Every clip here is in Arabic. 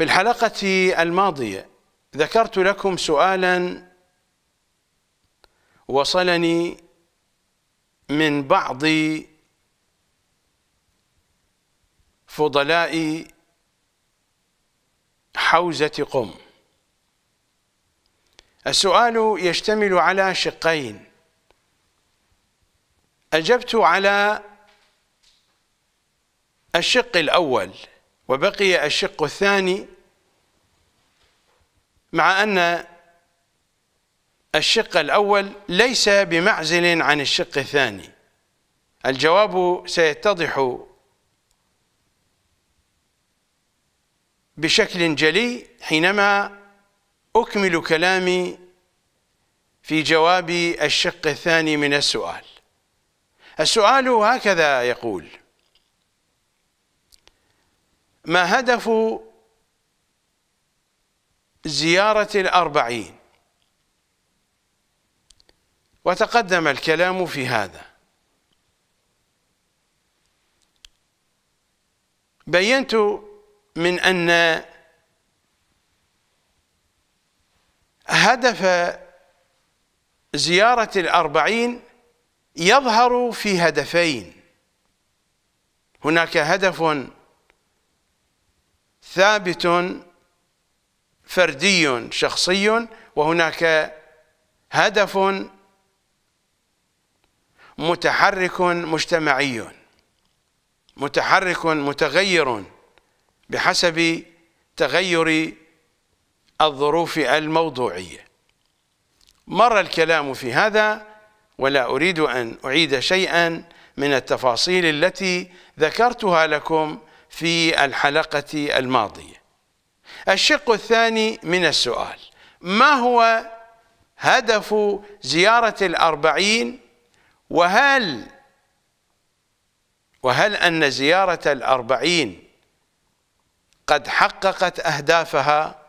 في الحلقة الماضية ذكرت لكم سؤالا وصلني من بعض فضلاء حوزة قم السؤال يشتمل على شقين أجبت على الشق الأول وبقي الشق الثاني مع أن الشق الأول ليس بمعزل عن الشق الثاني الجواب سيتضح بشكل جلي حينما أكمل كلامي في جواب الشق الثاني من السؤال السؤال هكذا يقول ما هدف زيارة الأربعين وتقدم الكلام في هذا بينت من أن هدف زيارة الأربعين يظهر في هدفين هناك هدف ثابت فردي شخصي وهناك هدف متحرك مجتمعي متحرك متغير بحسب تغير الظروف الموضوعية مر الكلام في هذا ولا أريد أن أعيد شيئا من التفاصيل التي ذكرتها لكم في الحلقة الماضية الشق الثاني من السؤال ما هو هدف زيارة الأربعين وهل وهل أن زيارة الأربعين قد حققت أهدافها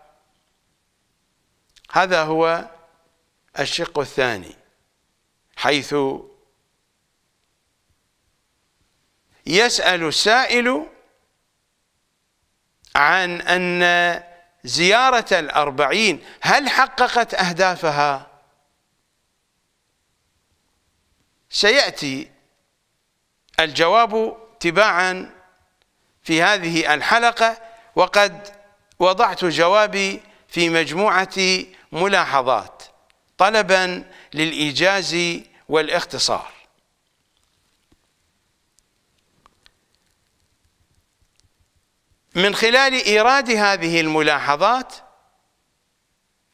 هذا هو الشق الثاني حيث يسأل السائل عن أن زيارة الأربعين هل حققت أهدافها سيأتي الجواب تباعا في هذه الحلقة وقد وضعت جوابي في مجموعة ملاحظات طلبا للإيجاز والاختصار من خلال إيراد هذه الملاحظات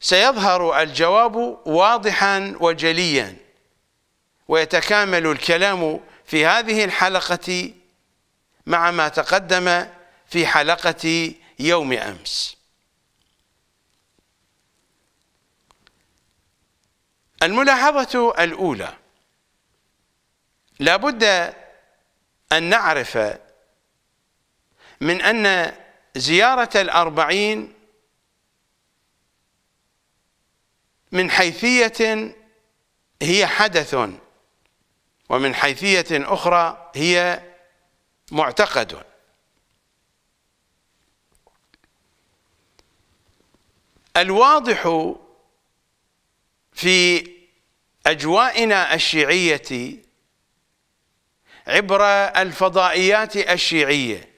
سيظهر الجواب واضحا وجليا ويتكامل الكلام في هذه الحلقة مع ما تقدم في حلقة يوم أمس الملاحظة الأولى لابد أن نعرف من أن زيارة الأربعين من حيثية هي حدث ومن حيثية أخرى هي معتقد الواضح في أجوائنا الشيعية عبر الفضائيات الشيعية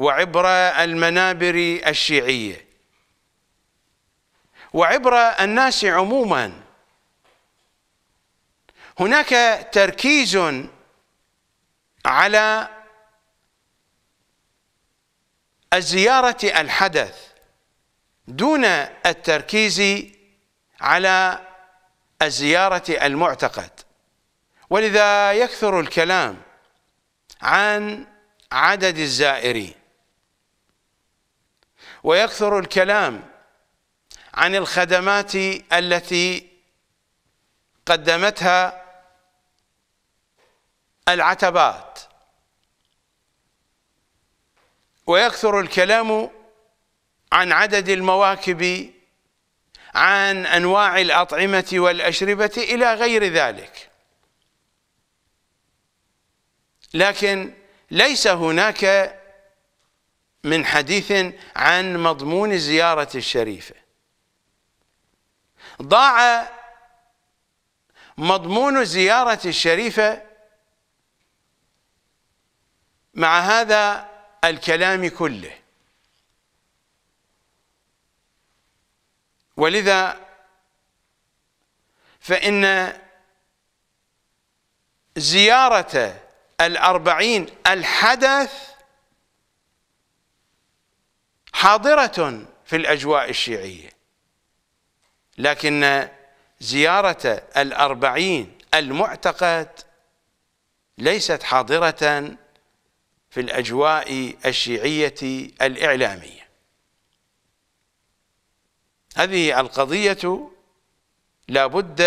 وعبر المنابر الشيعية وعبر الناس عموما هناك تركيز على الزيارة الحدث دون التركيز على الزيارة المعتقد ولذا يكثر الكلام عن عدد الزائرين ويكثر الكلام عن الخدمات التي قدمتها العتبات ويكثر الكلام عن عدد المواكب عن انواع الاطعمه والاشربه الى غير ذلك لكن ليس هناك من حديث عن مضمون الزيارة الشريفة ضاع مضمون الزيارة الشريفة مع هذا الكلام كله ولذا فإن زيارة الأربعين الحدث حاضرة في الأجواء الشيعية لكن زيارة الأربعين المعتقد ليست حاضرة في الأجواء الشيعية الإعلامية هذه القضية لا بد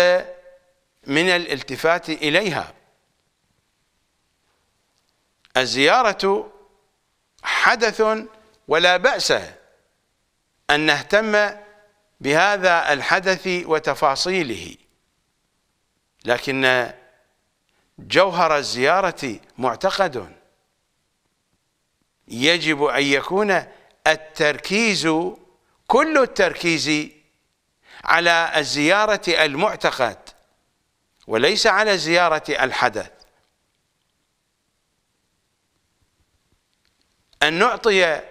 من الالتفات إليها الزيارة حدث ولا بأس أن نهتم بهذا الحدث وتفاصيله لكن جوهر الزيارة معتقد يجب أن يكون التركيز كل التركيز على الزيارة المعتقد وليس على زيارة الحدث أن نعطي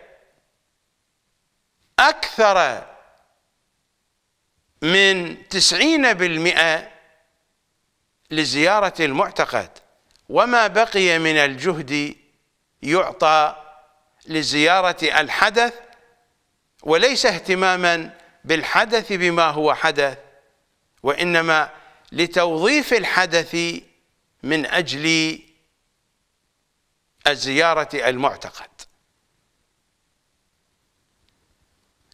أكثر من تسعين بالمئة لزيارة المعتقد وما بقي من الجهد يعطى لزيارة الحدث وليس اهتماما بالحدث بما هو حدث وإنما لتوظيف الحدث من أجل الزيارة المعتقد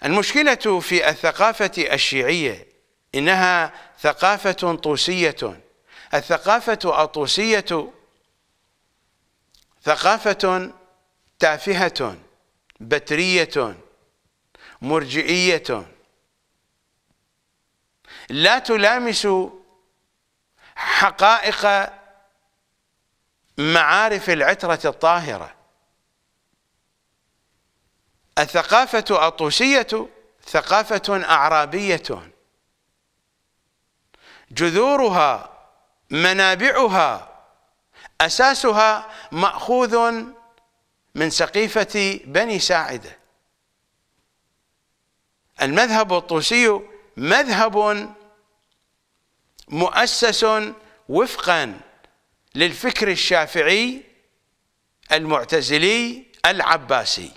المشكلة في الثقافة الشيعية إنها ثقافة طوسية الثقافة الطوسية ثقافة تافهة بترية مرجئية لا تلامس حقائق معارف العترة الطاهرة الثقافة الطوسية ثقافة أعرابية جذورها منابعها أساسها مأخوذ من سقيفة بني ساعدة المذهب الطوسي مذهب مؤسس وفقا للفكر الشافعي المعتزلي العباسي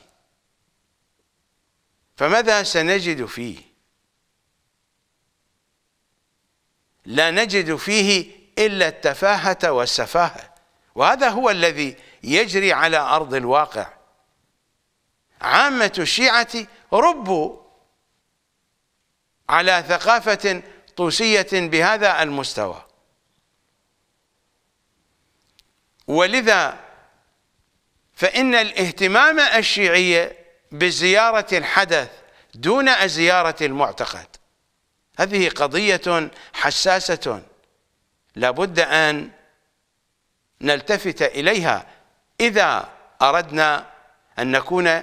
فماذا سنجد فيه لا نجد فيه إلا التفاهة والسفاهة وهذا هو الذي يجري على أرض الواقع عامة الشيعة ربوا على ثقافة طوسية بهذا المستوى ولذا فإن الاهتمام الشيعي بزيارة الحدث دون زيارة المعتقد هذه قضية حساسة لابد أن نلتفت إليها إذا أردنا أن نكون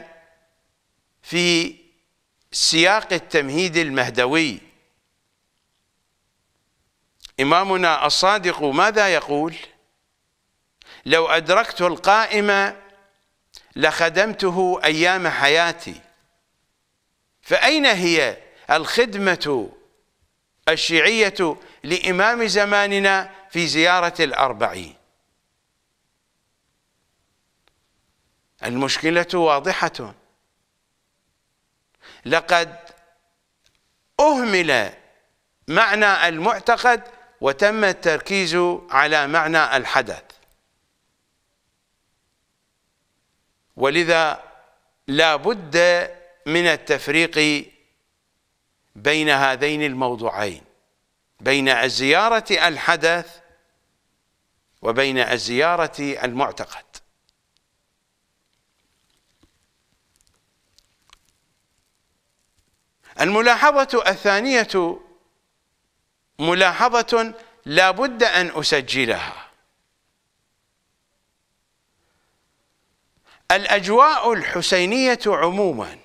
في سياق التمهيد المهدوي إمامنا الصادق ماذا يقول لو أدركت القائمة لخدمته أيام حياتي فأين هي الخدمة الشيعية لإمام زماننا في زيارة الأربعين المشكلة واضحة لقد أهمل معنى المعتقد وتم التركيز على معنى الحدث ولذا لا بد من التفريق بين هذين الموضوعين بين الزيارة الحدث وبين الزيارة المعتقد الملاحظة الثانية ملاحظة لا بد أن أسجلها الأجواء الحسينية عموما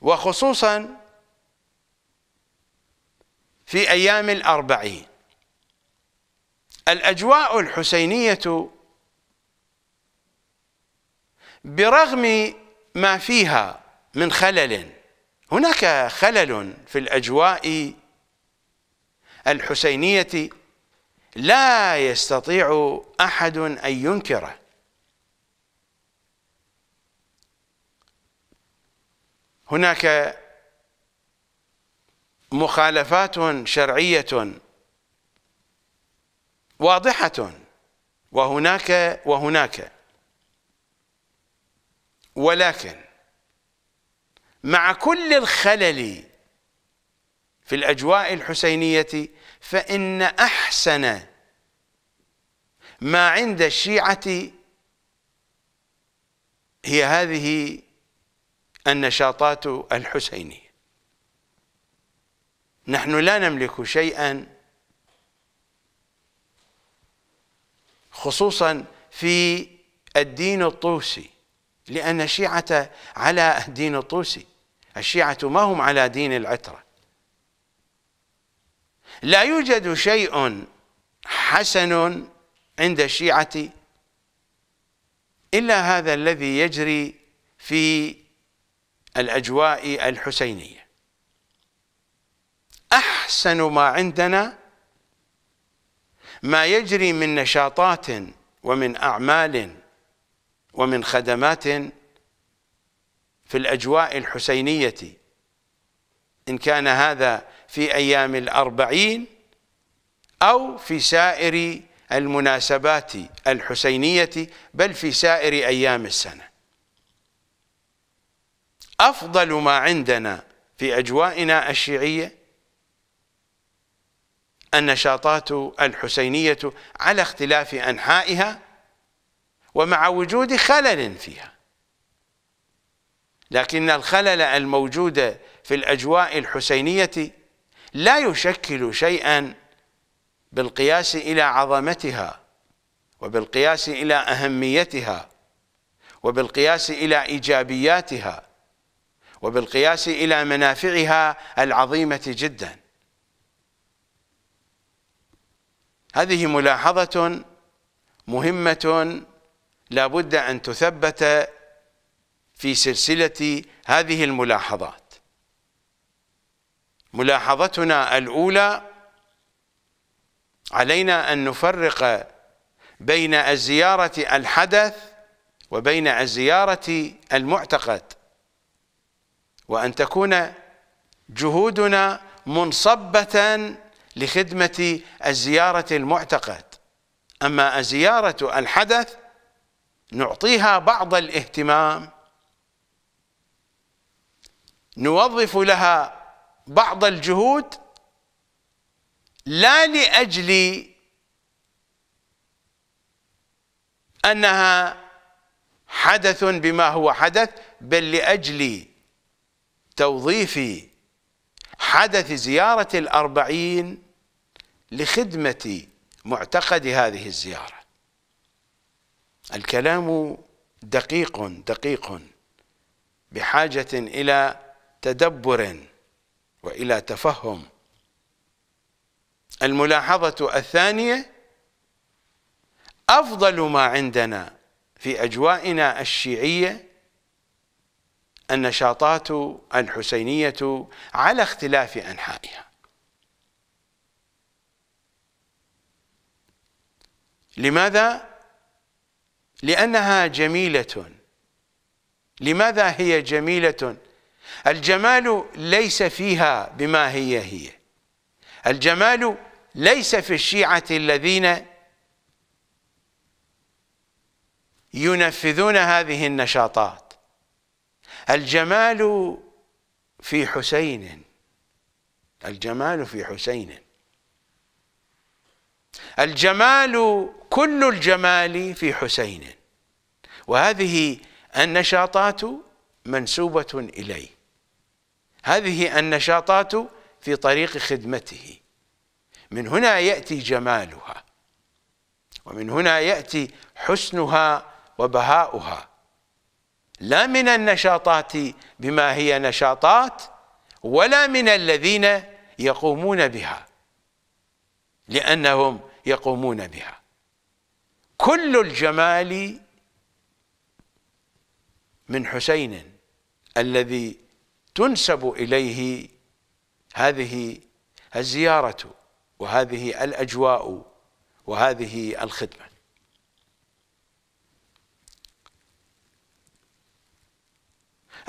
وخصوصا في أيام الأربعين الأجواء الحسينية برغم ما فيها من خلل هناك خلل في الأجواء الحسينية لا يستطيع أحد أن ينكره هناك مخالفات شرعية واضحة وهناك وهناك ولكن مع كل الخلل في الأجواء الحسينية فإن أحسن ما عند الشيعة هي هذه النشاطات الحسينية نحن لا نملك شيئا خصوصا في الدين الطوسي لأن الشيعة على الدين الطوسي الشيعة ما هم على دين العترة لا يوجد شيء حسن عند الشيعة إلا هذا الذي يجري في الأجواء الحسينية أحسن ما عندنا ما يجري من نشاطات ومن أعمال ومن خدمات في الأجواء الحسينية إن كان هذا في أيام الأربعين أو في سائر المناسبات الحسينية بل في سائر أيام السنة أفضل ما عندنا في أجوائنا الشيعية النشاطات الحسينية على اختلاف أنحائها ومع وجود خلل فيها لكن الخلل الموجود في الأجواء الحسينية لا يشكل شيئا بالقياس إلى عظمتها وبالقياس إلى أهميتها وبالقياس إلى إيجابياتها وبالقياس إلى منافعها العظيمة جدا هذه ملاحظة مهمة لا بد أن تثبت في سلسلة هذه الملاحظات ملاحظتنا الأولى علينا أن نفرق بين الزيارة الحدث وبين الزيارة المعتقد وأن تكون جهودنا منصبة لخدمة الزيارة المعتقد أما الزيارة الحدث نعطيها بعض الاهتمام نوظف لها بعض الجهود لا لأجل أنها حدث بما هو حدث بل لأجل توظيف حدث زيارة الأربعين لخدمة معتقد هذه الزيارة الكلام دقيق دقيق بحاجة إلى تدبر وإلى تفهم الملاحظة الثانية أفضل ما عندنا في أجوائنا الشيعية النشاطات الحسينية على اختلاف أنحائها لماذا؟ لأنها جميلة لماذا هي جميلة؟ الجمال ليس فيها بما هي هي الجمال ليس في الشيعة الذين ينفذون هذه النشاطات الجمال في حسين الجمال في حسين الجمال كل الجمال في حسين وهذه النشاطات منسوبة إليه هذه النشاطات في طريق خدمته من هنا يأتي جمالها ومن هنا يأتي حسنها وبهاؤها لا من النشاطات بما هي نشاطات ولا من الذين يقومون بها لأنهم يقومون بها كل الجمال من حسين الذي تنسب إليه هذه الزيارة وهذه الأجواء وهذه الخدمة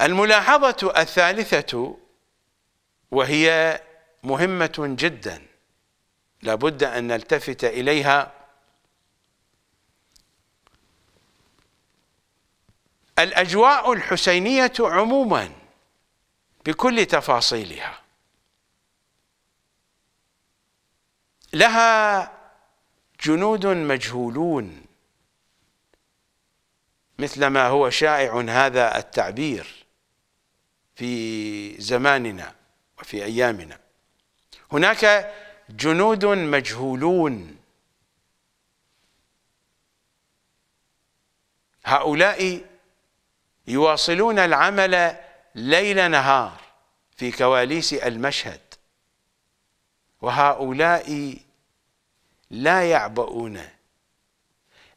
الملاحظة الثالثة وهي مهمة جدا لابد أن نلتفت إليها الأجواء الحسينية عموما بكل تفاصيلها لها جنود مجهولون مثل ما هو شائع هذا التعبير في زماننا وفي ايامنا هناك جنود مجهولون هؤلاء يواصلون العمل ليل نهار في كواليس المشهد وهؤلاء لا يعبؤون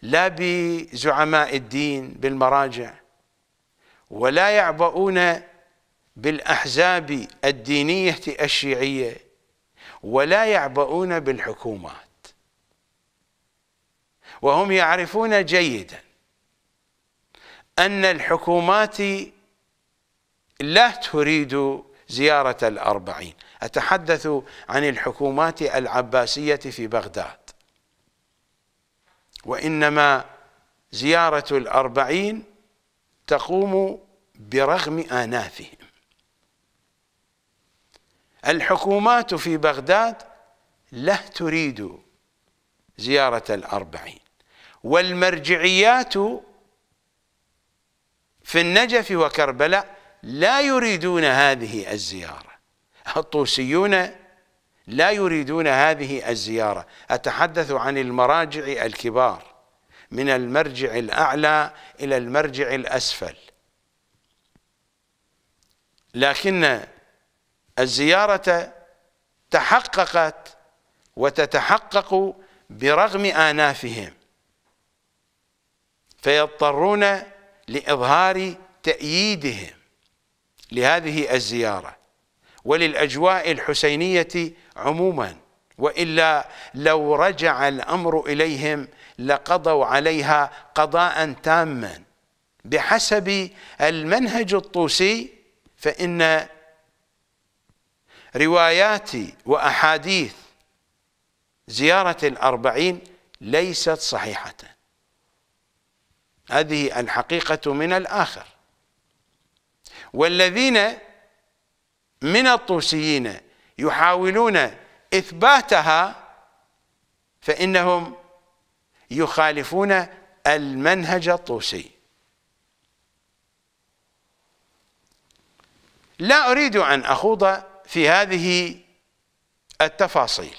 لا بزعماء الدين بالمراجع ولا يعبؤون بالأحزاب الدينية الشيعية ولا يعبؤون بالحكومات وهم يعرفون جيدا أن الحكومات لا تريد زيارة الأربعين أتحدث عن الحكومات العباسية في بغداد وإنما زيارة الأربعين تقوم برغم آنافهم الحكومات في بغداد لا تريد زيارة الأربعين والمرجعيات في النجف وكربلاء لا يريدون هذه الزيارة الطوسيون لا يريدون هذه الزيارة أتحدث عن المراجع الكبار من المرجع الأعلى إلى المرجع الأسفل لكن الزيارة تحققت وتتحقق برغم آنافهم فيضطرون لإظهار تأييدهم لهذه الزيارة وللأجواء الحسينية عموما وإلا لو رجع الأمر إليهم لقضوا عليها قضاء تاما بحسب المنهج الطوسي فإن روايات وأحاديث زيارة الأربعين ليست صحيحة هذه الحقيقة من الآخر والذين من الطوسيين يحاولون إثباتها فإنهم يخالفون المنهج الطوسي لا أريد أن أخوض في هذه التفاصيل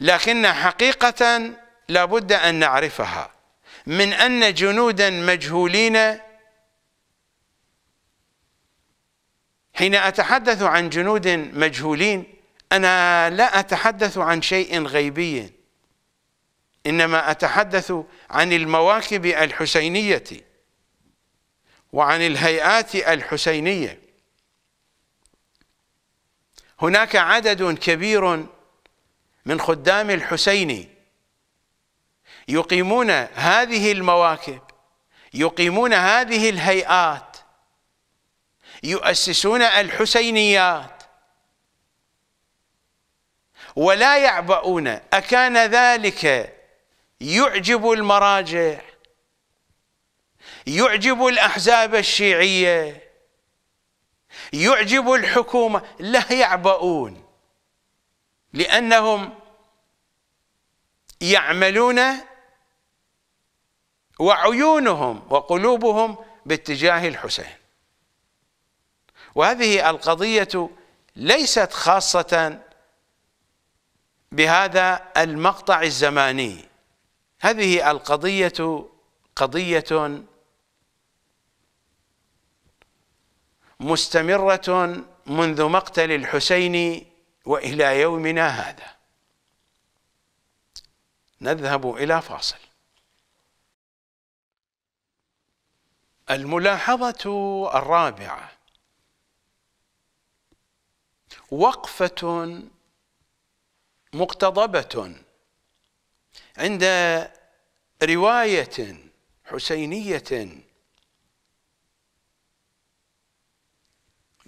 لكن حقيقة لابد أن نعرفها من أن جنودا مجهولين حين أتحدث عن جنود مجهولين أنا لا أتحدث عن شيء غيبي إنما أتحدث عن المواكب الحسينية وعن الهيئات الحسينيه هناك عدد كبير من خدام الحسين يقيمون هذه المواكب يقيمون هذه الهيئات يؤسسون الحسينيات ولا يعبؤون أكان ذلك يعجب المراجع يعجب الأحزاب الشيعية يعجب الحكومة لا يعبؤون لأنهم يعملون وعيونهم وقلوبهم باتجاه الحسين وهذه القضية ليست خاصة بهذا المقطع الزماني هذه القضية قضية مستمرة منذ مقتل الحسين وإلى يومنا هذا نذهب إلى فاصل الملاحظة الرابعة وقفة مقتضبة عند رواية حسينية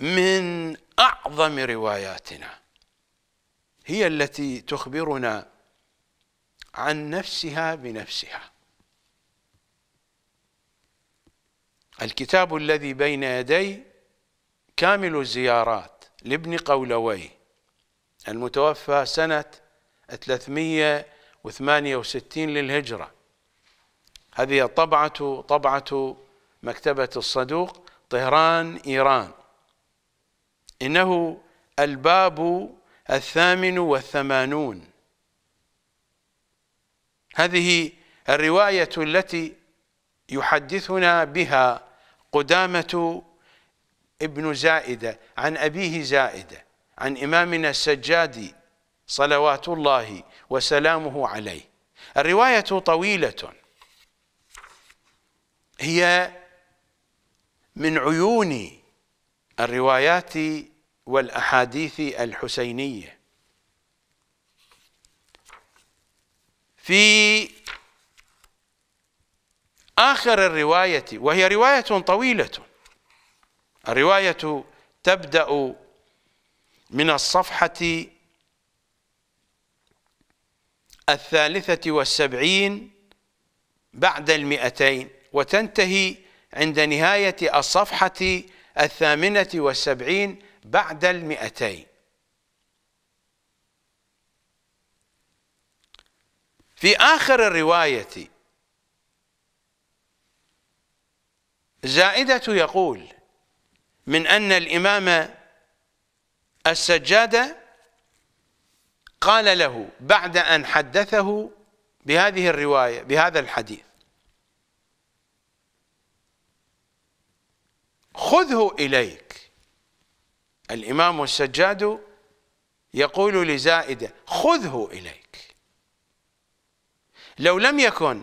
من اعظم رواياتنا هي التي تخبرنا عن نفسها بنفسها الكتاب الذي بين يدي كامل الزيارات لابن قولوي المتوفى سنة 368 للهجرة هذه طبعة طبعة مكتبة الصدوق طهران إيران إنه الباب الثامن والثمانون هذه الرواية التي يحدثنا بها قدامة ابن زائدة عن أبيه زائدة عن إمامنا السجاد صلوات الله وسلامه عليه الرواية طويلة هي من عيون الروايات والأحاديث الحسينية في آخر الرواية وهي رواية طويلة الرواية تبدأ من الصفحة الثالثة والسبعين بعد المئتين وتنتهي عند نهاية الصفحة الثامنة والسبعين بعد المئتين في آخر الرواية زائدة يقول من أن الإمام السجادة قال له بعد أن حدثه بهذه الرواية بهذا الحديث خذه إليك الإمام السجاد يقول لزائدة خذه إليك لو لم يكن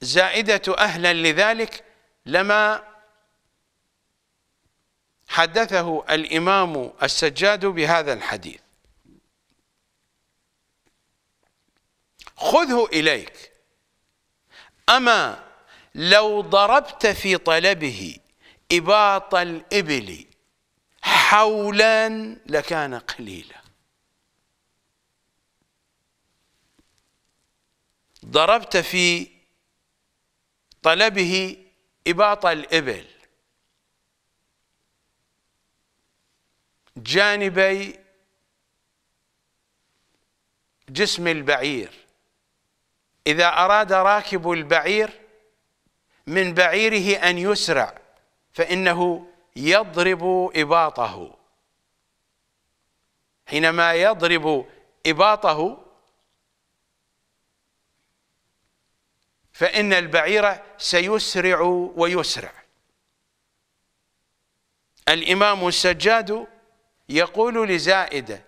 زائدة أهلا لذلك لما حدثه الإمام السجاد بهذا الحديث خذه إليك أما لو ضربت في طلبه إباط الإبل حولا لكان قليلا ضربت في طلبه إباط الإبل جانبي جسم البعير إذا أراد راكب البعير من بعيره أن يسرع فإنه يضرب إباطه حينما يضرب إباطه فإن البعير سيسرع ويسرع الإمام السجاد يقول لزائدة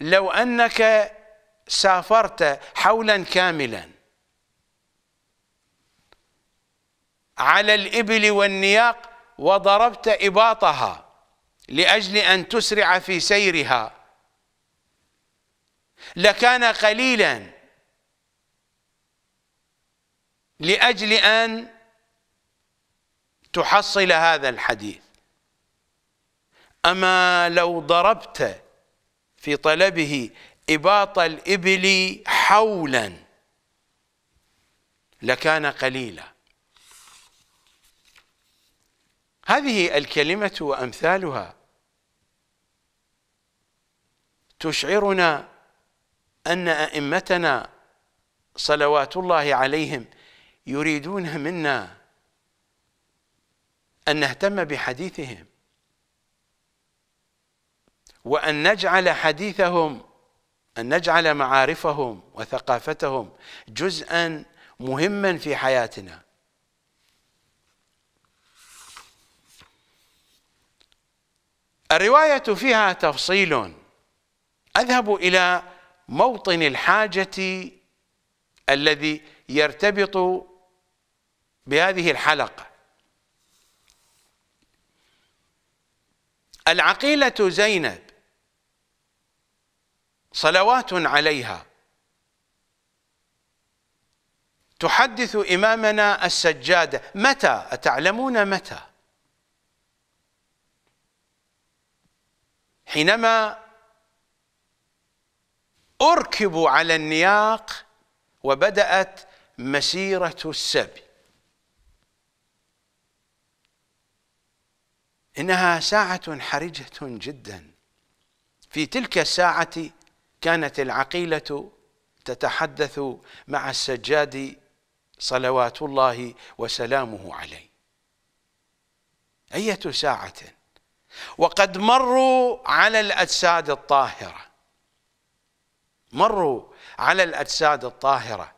لو أنك سافرت حولا كاملا على الإبل والنياق وضربت إباطها لأجل أن تسرع في سيرها لكان قليلا لأجل أن تحصل هذا الحديث أما لو ضربت في طلبه إباط الإبل حولا لكان قليلا هذه الكلمة وأمثالها تشعرنا أن أئمتنا صلوات الله عليهم يريدون منا أن نهتم بحديثهم وأن نجعل حديثهم أن نجعل معارفهم وثقافتهم جزءا مهما في حياتنا الرواية فيها تفصيل أذهب إلى موطن الحاجة الذي يرتبط بهذه الحلقة العقيلة زينب صلوات عليها تحدث إمامنا السجادة متى أتعلمون متى حينما أركبوا على النياق وبدأت مسيرة السبي إنها ساعة حرجة جدا في تلك الساعة كانت العقيلة تتحدث مع السجاد صلوات الله وسلامه عليه أية ساعة وقد مروا على الأجساد الطاهرة مروا على الأجساد الطاهرة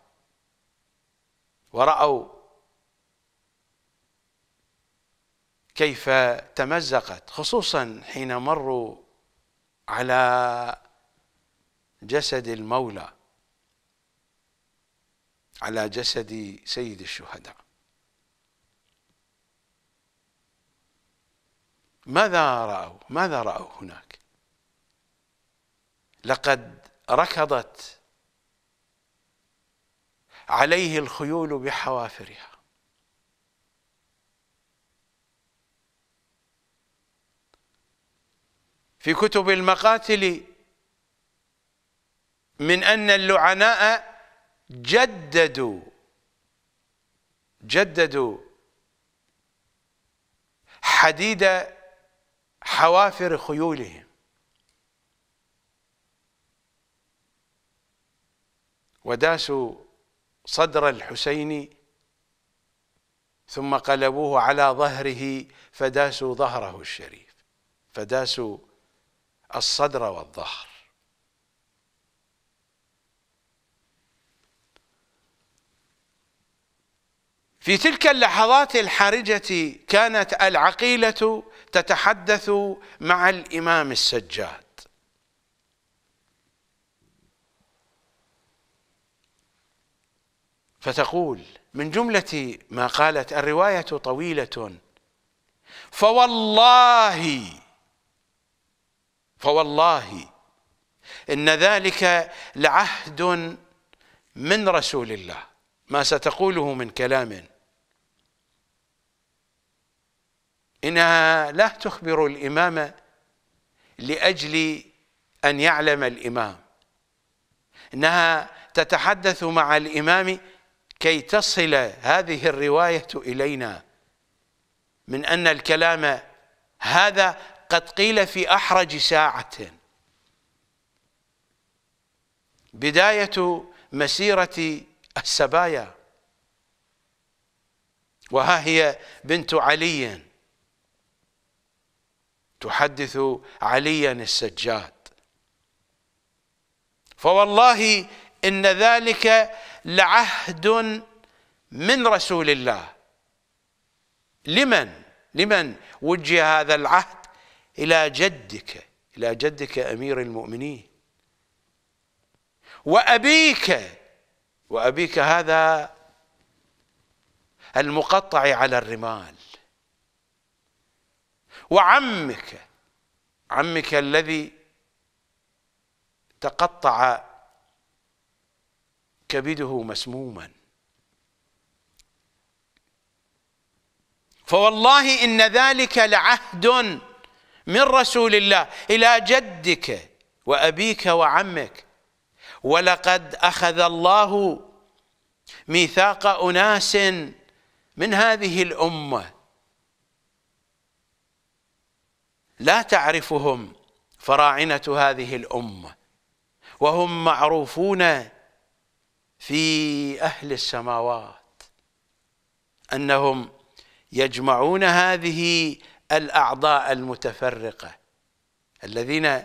ورأوا كيف تمزقت خصوصا حين مروا على جسد المولى على جسد سيد الشهداء ماذا رأوا ماذا رأوا هناك لقد ركضت عليه الخيول بحوافرها في كتب المقاتل من أن اللعناء جددوا جددوا حديد حوافر خيولهم وداسوا صدر الحسين ثم قلبوه على ظهره فداسوا ظهره الشريف فداسوا الصدر والظهر في تلك اللحظات الحرجة كانت العقيلة تتحدث مع الإمام السجاد فتقول من جملة ما قالت الرواية طويلة فوالله فوالله إن ذلك لعهد من رسول الله ما ستقوله من كلام إنها لا تخبر الإمام لأجل أن يعلم الإمام إنها تتحدث مع الإمام كي تصل هذه الرواية إلينا من أن الكلام هذا قد قيل في أحرج ساعة بداية مسيرة السبايا وها هي بنت علي تحدث عليا السجاد فوالله إن ذلك لعهد من رسول الله لمن لمن وجه هذا العهد إلى جدك إلى جدك أمير المؤمنين وأبيك وأبيك هذا المقطع على الرمال وعمك عمك الذي تقطع كبده مسموما فوالله إن ذلك لعهد من رسول الله إلى جدك وأبيك وعمك ولقد أخذ الله ميثاق أناس من هذه الأمة لا تعرفهم فراعنة هذه الأمة وهم معروفون في أهل السماوات أنهم يجمعون هذه الأعضاء المتفرقة الذين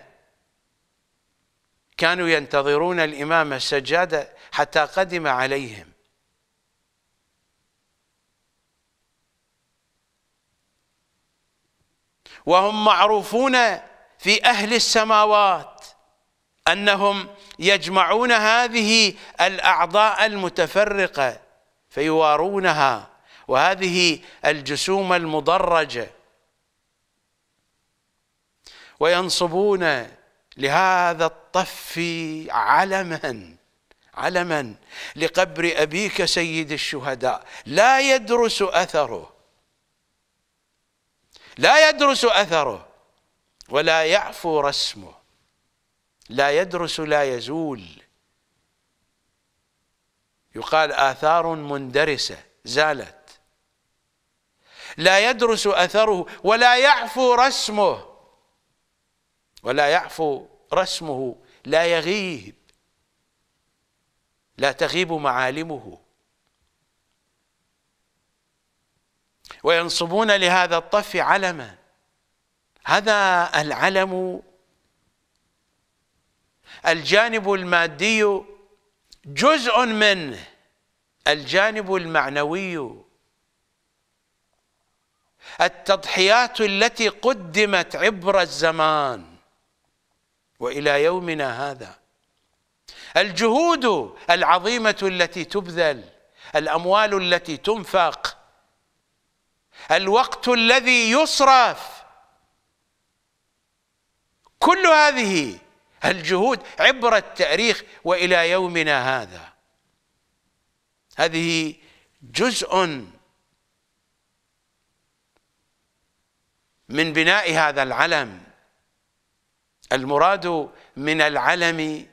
كانوا ينتظرون الإمام السجادة حتى قدم عليهم وهم معروفون في أهل السماوات أنهم يجمعون هذه الأعضاء المتفرقة فيوارونها وهذه الجسوم المدرجة وينصبون لهذا الطف علما علما لقبر أبيك سيد الشهداء لا يدرس أثره لا يدرس أثره ولا يعفو رسمه لا يدرس لا يزول يقال آثار مندرسة زالت لا يدرس أثره ولا يعفو رسمه ولا يعفو رسمه لا يغيب لا تغيب معالمه وينصبون لهذا الطف علما هذا العلم الجانب المادي جزء منه الجانب المعنوي التضحيات التي قدمت عبر الزمان والى يومنا هذا الجهود العظيمه التي تبذل الاموال التي تنفق الوقت الذي يصرف كل هذه الجهود عبر التاريخ والى يومنا هذا هذه جزء من بناء هذا العلم المراد من العلم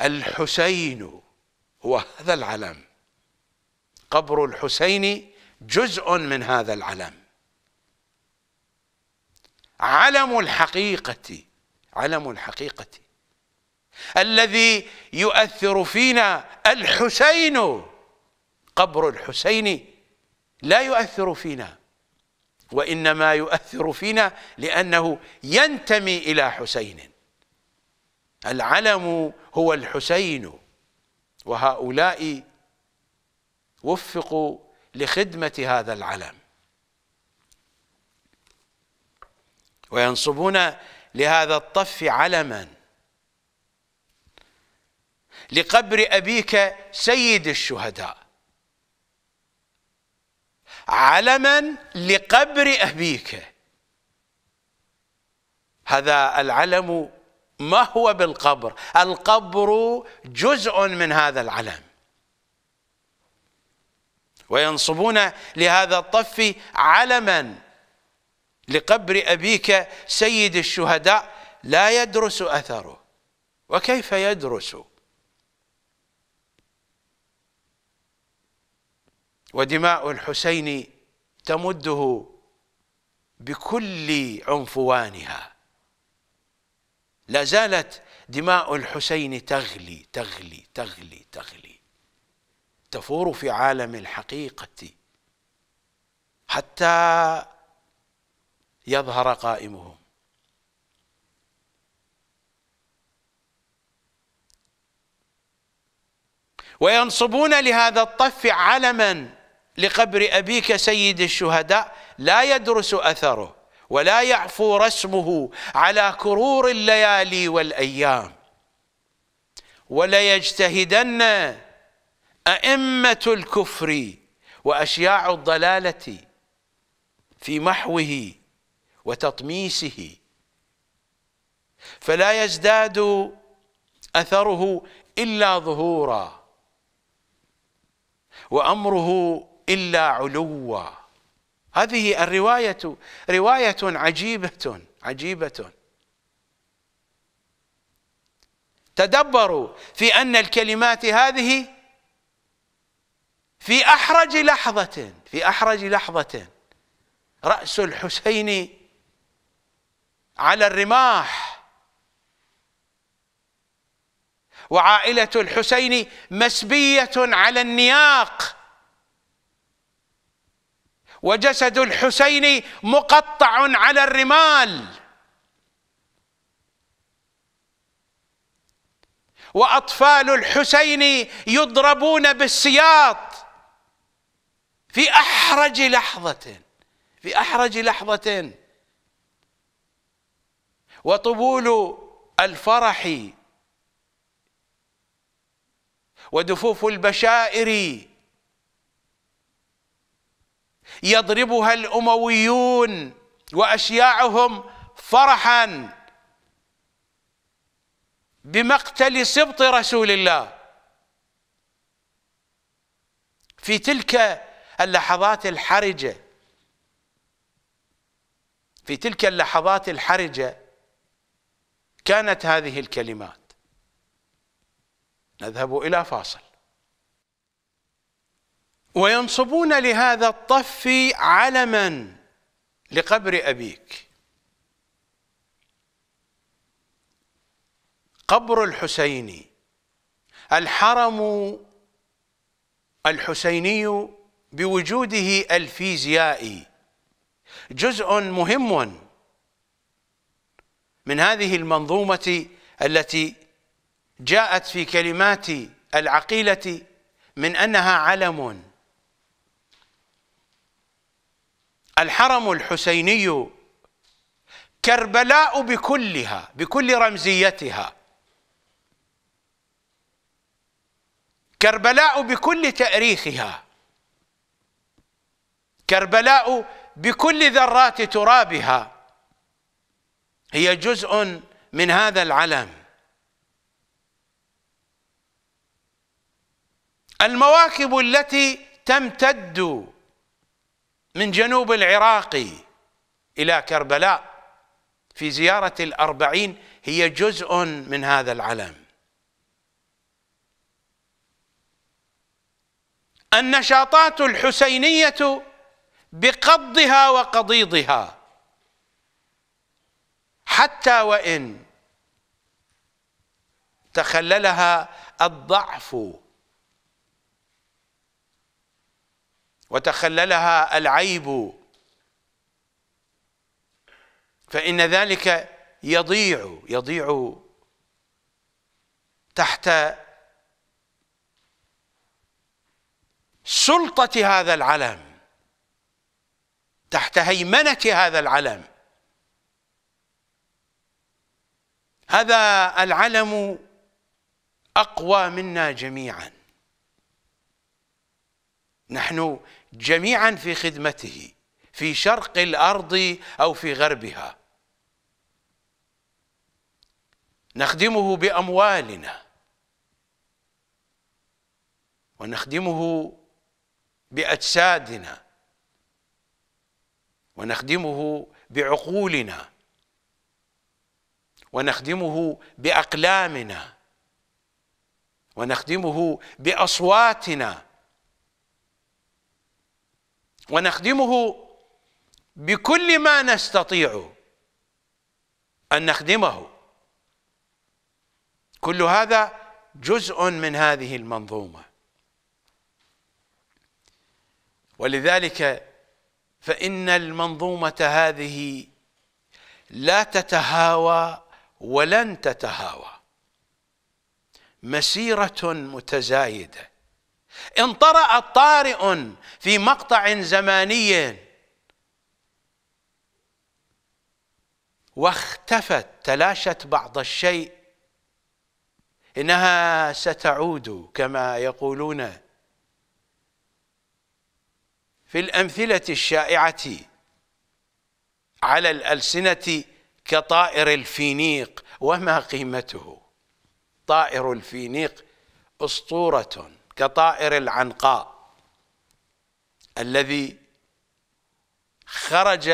الحسين هو هذا العلم قبر الحسين جزء من هذا العلم علم الحقيقة علم الحقيقة الذي يؤثر فينا الحسين قبر الحسين لا يؤثر فينا وإنما يؤثر فينا لأنه ينتمي إلى حسين العلم هو الحسين وهؤلاء وفقوا لخدمة هذا العلم وينصبون لهذا الطف علما لقبر أبيك سيد الشهداء علما لقبر أبيك هذا العلم ما هو بالقبر القبر جزء من هذا العلم وينصبون لهذا الطف علما لقبر أبيك سيد الشهداء لا يدرس أثره وكيف يدرس ودماء الحسين تمده بكل عنفوانها لا زالت دماء الحسين تغلي تغلي تغلي تغلي تفور في عالم الحقيقة حتى يظهر قائمهم وينصبون لهذا الطف علما لقبر أبيك سيد الشهداء لا يدرس أثره ولا يعفو رسمه على كرور الليالي والأيام وليجتهدن أئمة الكفر وأشياع الضلالة في محوه وتطميسه فلا يزداد أثره إلا ظهورا وأمره إلا علوا هذه الرواية رواية عجيبة عجيبة تدبروا في أن الكلمات هذه في أحرج لحظة في أحرج لحظة رأس الحسين على الرماح وعائلة الحسين مسبية على النياق وجسد الحسين مقطع على الرمال وأطفال الحسين يضربون بالسياط في احرج لحظه في احرج لحظه وطبول الفرح ودفوف البشائر يضربها الامويون واشياعهم فرحا بمقتل سبط رسول الله في تلك اللحظات الحرجة في تلك اللحظات الحرجة كانت هذه الكلمات نذهب إلى فاصل وينصبون لهذا الطف علما لقبر أبيك قبر الحسيني الحرم الحسيني بوجوده الفيزيائي جزء مهم من هذه المنظومة التي جاءت في كلمات العقيلة من أنها علم الحرم الحسيني كربلاء بكلها بكل رمزيتها كربلاء بكل تأريخها كربلاء بكل ذرات ترابها هي جزء من هذا العلم المواكب التي تمتد من جنوب العراق إلى كربلاء في زيارة الأربعين هي جزء من هذا العلم النشاطات الحسينية بقضها وقضيضها حتى وان تخللها الضعف وتخللها العيب فان ذلك يضيع يضيع تحت سلطه هذا العلم تحت هيمنة هذا العلم هذا العلم أقوى منا جميعا نحن جميعا في خدمته في شرق الأرض أو في غربها نخدمه بأموالنا ونخدمه بأجسادنا ونخدمه بعقولنا ونخدمه باقلامنا ونخدمه باصواتنا ونخدمه بكل ما نستطيع ان نخدمه كل هذا جزء من هذه المنظومه ولذلك فإن المنظومة هذه لا تتهاوى ولن تتهاوى مسيرة متزايدة إن طرأ طارئ في مقطع زماني واختفت تلاشت بعض الشيء إنها ستعود كما يقولون في الأمثلة الشائعة على الألسنة كطائر الفينيق وما قيمته طائر الفينيق أسطورة كطائر العنقاء الذي خرج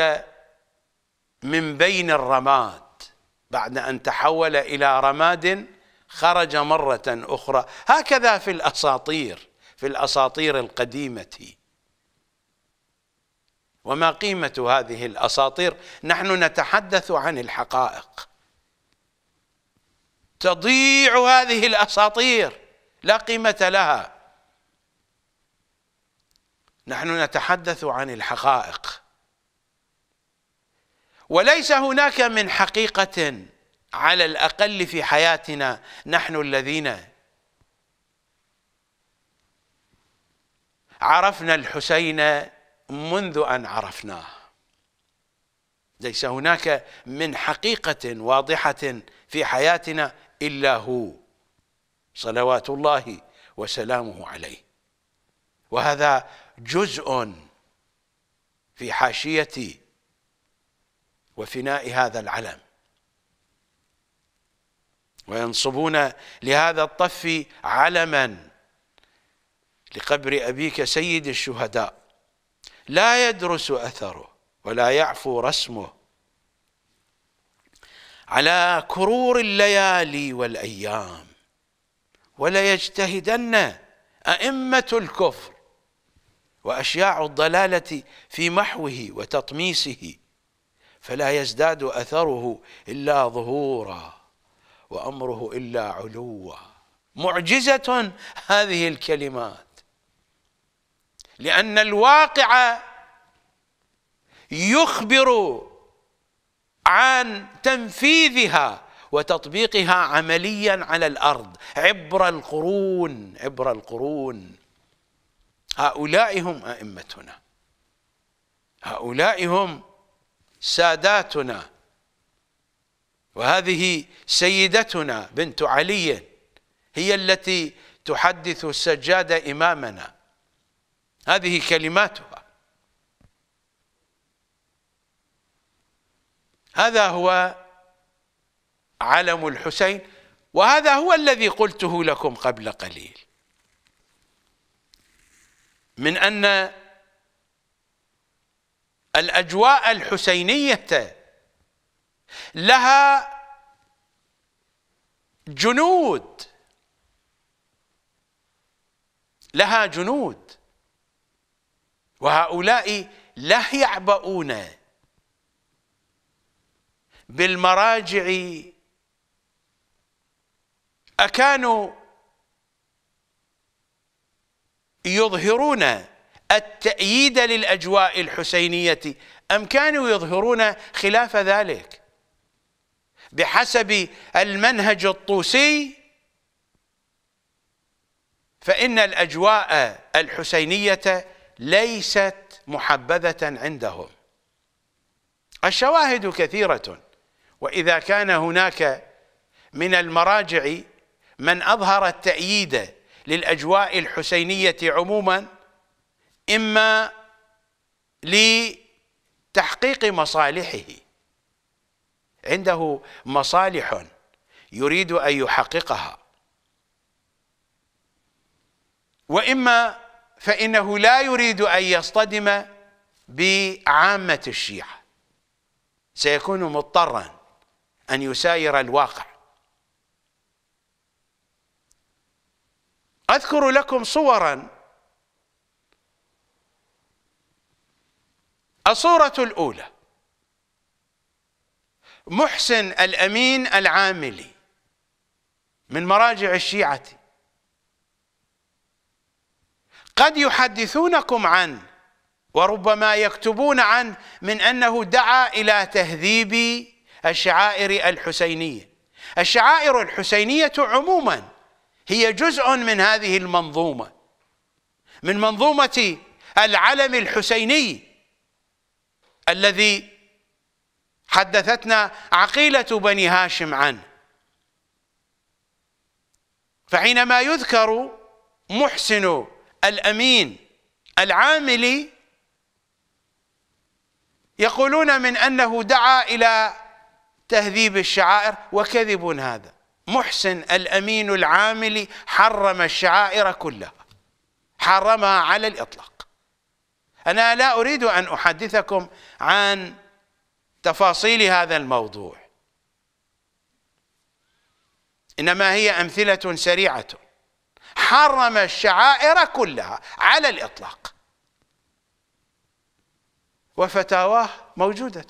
من بين الرماد بعد أن تحول إلى رماد خرج مرة أخرى هكذا في الأساطير في الأساطير القديمة وما قيمة هذه الأساطير نحن نتحدث عن الحقائق تضيع هذه الأساطير لا قيمة لها نحن نتحدث عن الحقائق وليس هناك من حقيقة على الأقل في حياتنا نحن الذين عرفنا الحسين منذ أن عرفناه ليس هناك من حقيقة واضحة في حياتنا إلا هو صلوات الله وسلامه عليه وهذا جزء في حاشية وفناء هذا العلم وينصبون لهذا الطف علما لقبر أبيك سيد الشهداء لا يدرس أثره ولا يعفو رسمه على كرور الليالي والأيام وليجتهدن أئمة الكفر وأشياع الضلالة في محوه وتطميسه فلا يزداد أثره إلا ظهورا وأمره إلا علوا معجزة هذه الكلمات لأن الواقع يخبر عن تنفيذها وتطبيقها عمليا على الارض عبر القرون عبر القرون هؤلاء هم ائمتنا هؤلاء هم ساداتنا وهذه سيدتنا بنت علي هي التي تحدث السجاده امامنا هذه كلماتها هذا هو علم الحسين وهذا هو الذي قلته لكم قبل قليل من أن الأجواء الحسينية لها جنود لها جنود وهؤلاء لا يعبؤون بالمراجع أكانوا يظهرون التأييد للأجواء الحسينية أم كانوا يظهرون خلاف ذلك بحسب المنهج الطوسي فإن الأجواء الحسينية ليست محبذة عندهم الشواهد كثيرة وإذا كان هناك من المراجع من أظهر التأييد للأجواء الحسينية عموما إما لتحقيق مصالحه عنده مصالح يريد أن يحققها وإما فإنه لا يريد أن يصطدم بعامة الشيعة سيكون مضطرا أن يساير الواقع أذكر لكم صورا الصورة الأولى محسن الأمين العاملي من مراجع الشيعة قد يحدثونكم عنه وربما يكتبون عنه من أنه دعا إلى تهذيب الشعائر الحسينية الشعائر الحسينية عموما هي جزء من هذه المنظومة من منظومة العلم الحسيني الذي حدثتنا عقيلة بني هاشم عنه فحينما يذكر محسن الأمين العاملي يقولون من أنه دعا إلى تهذيب الشعائر وكذب هذا محسن الأمين العاملي حرم الشعائر كلها حرمها على الإطلاق أنا لا أريد أن أحدثكم عن تفاصيل هذا الموضوع إنما هي أمثلة سريعة حرم الشعائر كلها على الإطلاق وفتاواه موجودة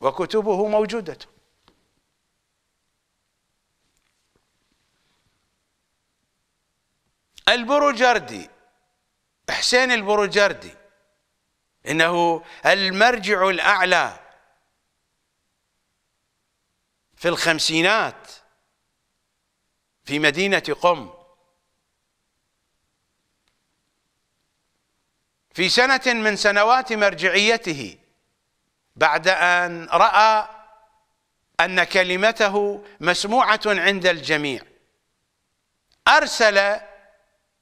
وكتبه موجودة البروجردي حسين البروجردي إنه المرجع الأعلى في الخمسينات في مدينة قم في سنة من سنوات مرجعيته بعد أن رأى أن كلمته مسموعة عند الجميع أرسل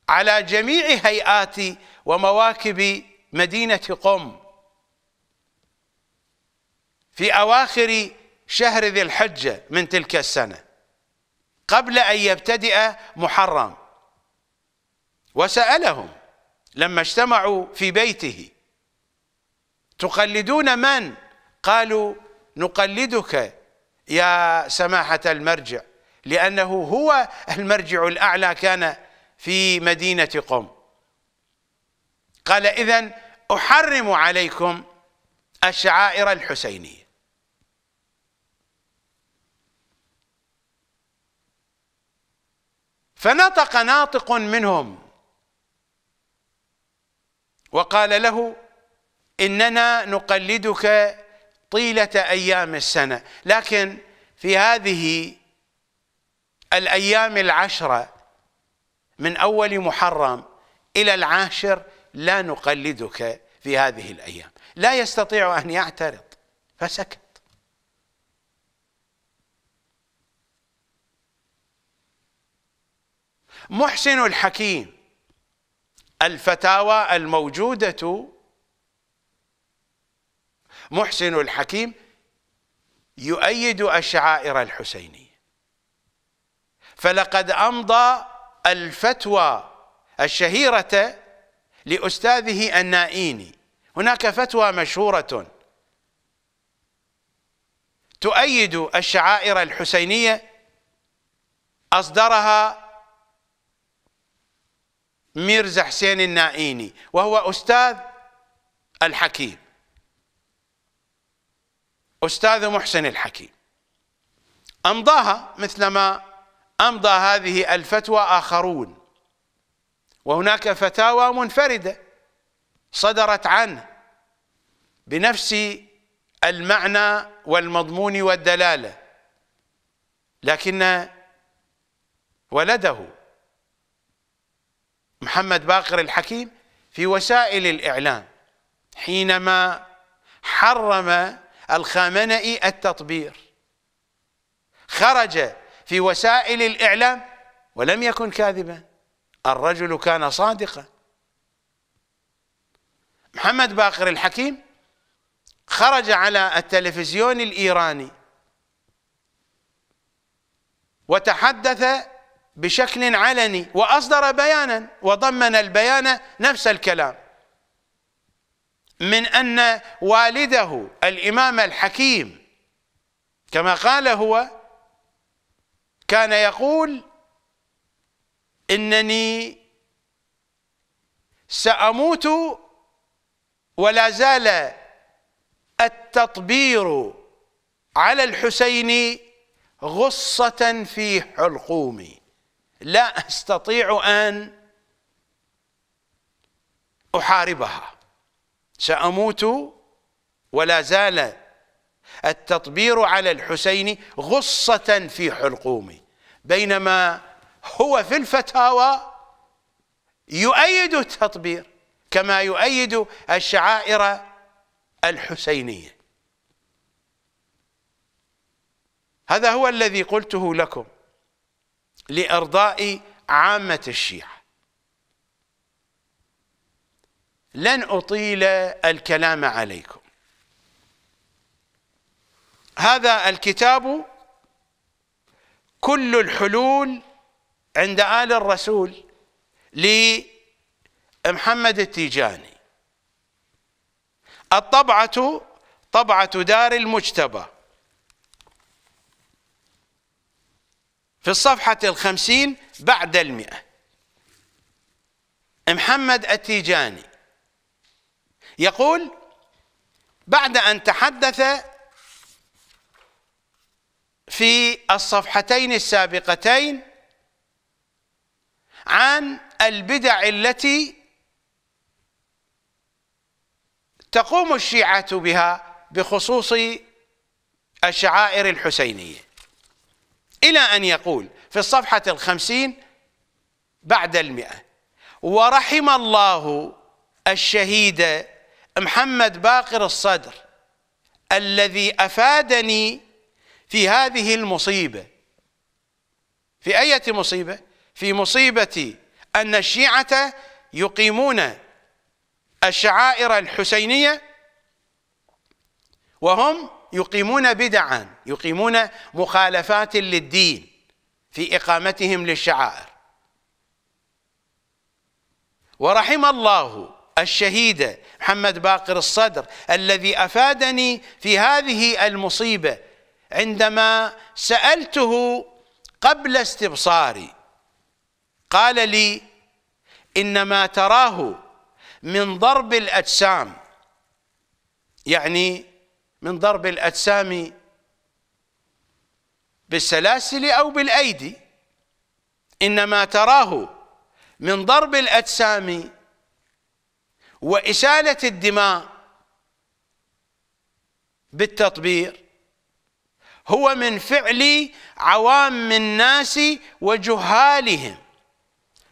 على جميع هيئات ومواكب مدينة قم في أواخر شهر ذي الحجة من تلك السنة قبل أن يبتدئ محرم وسألهم لما اجتمعوا في بيته تقلدون من؟ قالوا نقلدك يا سماحة المرجع لأنه هو المرجع الأعلى كان في مدينة قم قال إذا أحرم عليكم الشعائر الحسينية فنطق ناطق منهم وقال له اننا نقلدك طيله ايام السنه لكن في هذه الايام العشره من اول محرم الى العاشر لا نقلدك في هذه الايام لا يستطيع ان يعترض فسكت محسن الحكيم الفتاوى الموجودة محسن الحكيم يؤيد الشعائر الحسينية فلقد أمضى الفتوى الشهيرة لأستاذه النائيني هناك فتوى مشهورة تؤيد الشعائر الحسينية أصدرها ميرزا حسين النائيني وهو أستاذ الحكيم أستاذ محسن الحكيم أمضاها مثلما أمضى هذه الفتوى آخرون وهناك فتاوى منفردة صدرت عنه بنفس المعنى والمضمون والدلالة لكن ولده محمد باقر الحكيم في وسائل الإعلام حينما حرم الخامنئي التطبير خرج في وسائل الإعلام ولم يكن كاذبا الرجل كان صادقا محمد باقر الحكيم خرج على التلفزيون الإيراني وتحدث بشكل علني وأصدر بيانا وضمن البيان نفس الكلام من أن والده الإمام الحكيم كما قال هو كان يقول إنني سأموت ولا زال التطبير على الحسين غصة في حلقومي لا استطيع ان احاربها ساموت ولا زال التطبير على الحسين غصه في حلقومي بينما هو في الفتاوى يؤيد التطبير كما يؤيد الشعائر الحسينيه هذا هو الذي قلته لكم لإرضاء عامة الشيعة لن أطيل الكلام عليكم هذا الكتاب كل الحلول عند آل الرسول لمحمد التيجاني الطبعة طبعة دار المجتبى في الصفحة الخمسين بعد المئة محمد التيجاني يقول بعد أن تحدث في الصفحتين السابقتين عن البدع التي تقوم الشيعة بها بخصوص الشعائر الحسينية إلى أن يقول في الصفحة الخمسين بعد المئة ورحم الله الشهيد محمد باقر الصدر الذي أفادني في هذه المصيبة في أية مصيبة؟ في مصيبة أن الشيعة يقيمون الشعائر الحسينية وهم يقيمون بدعا يقيمون مخالفات للدين في إقامتهم للشعائر ورحم الله الشهيد محمد باقر الصدر الذي أفادني في هذه المصيبة عندما سألته قبل استبصاري قال لي إن ما تراه من ضرب الأجسام يعني من ضرب الأجسام بالسلاسل أو بالأيدي إنما تراه من ضرب الأجسام وإسالة الدماء بالتطبير هو من فعل عوام الناس وجهالهم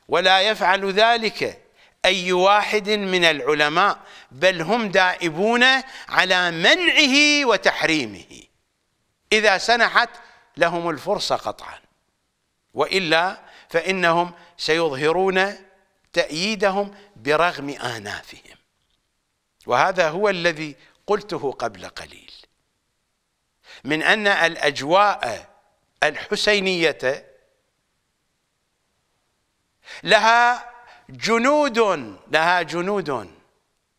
ولا يفعل ذلك أي واحد من العلماء بل هم دائبون على منعه وتحريمه إذا سنحت لهم الفرصة قطعا وإلا فإنهم سيظهرون تأييدهم برغم آنافهم وهذا هو الذي قلته قبل قليل من أن الأجواء الحسينية لها جنود لها جنود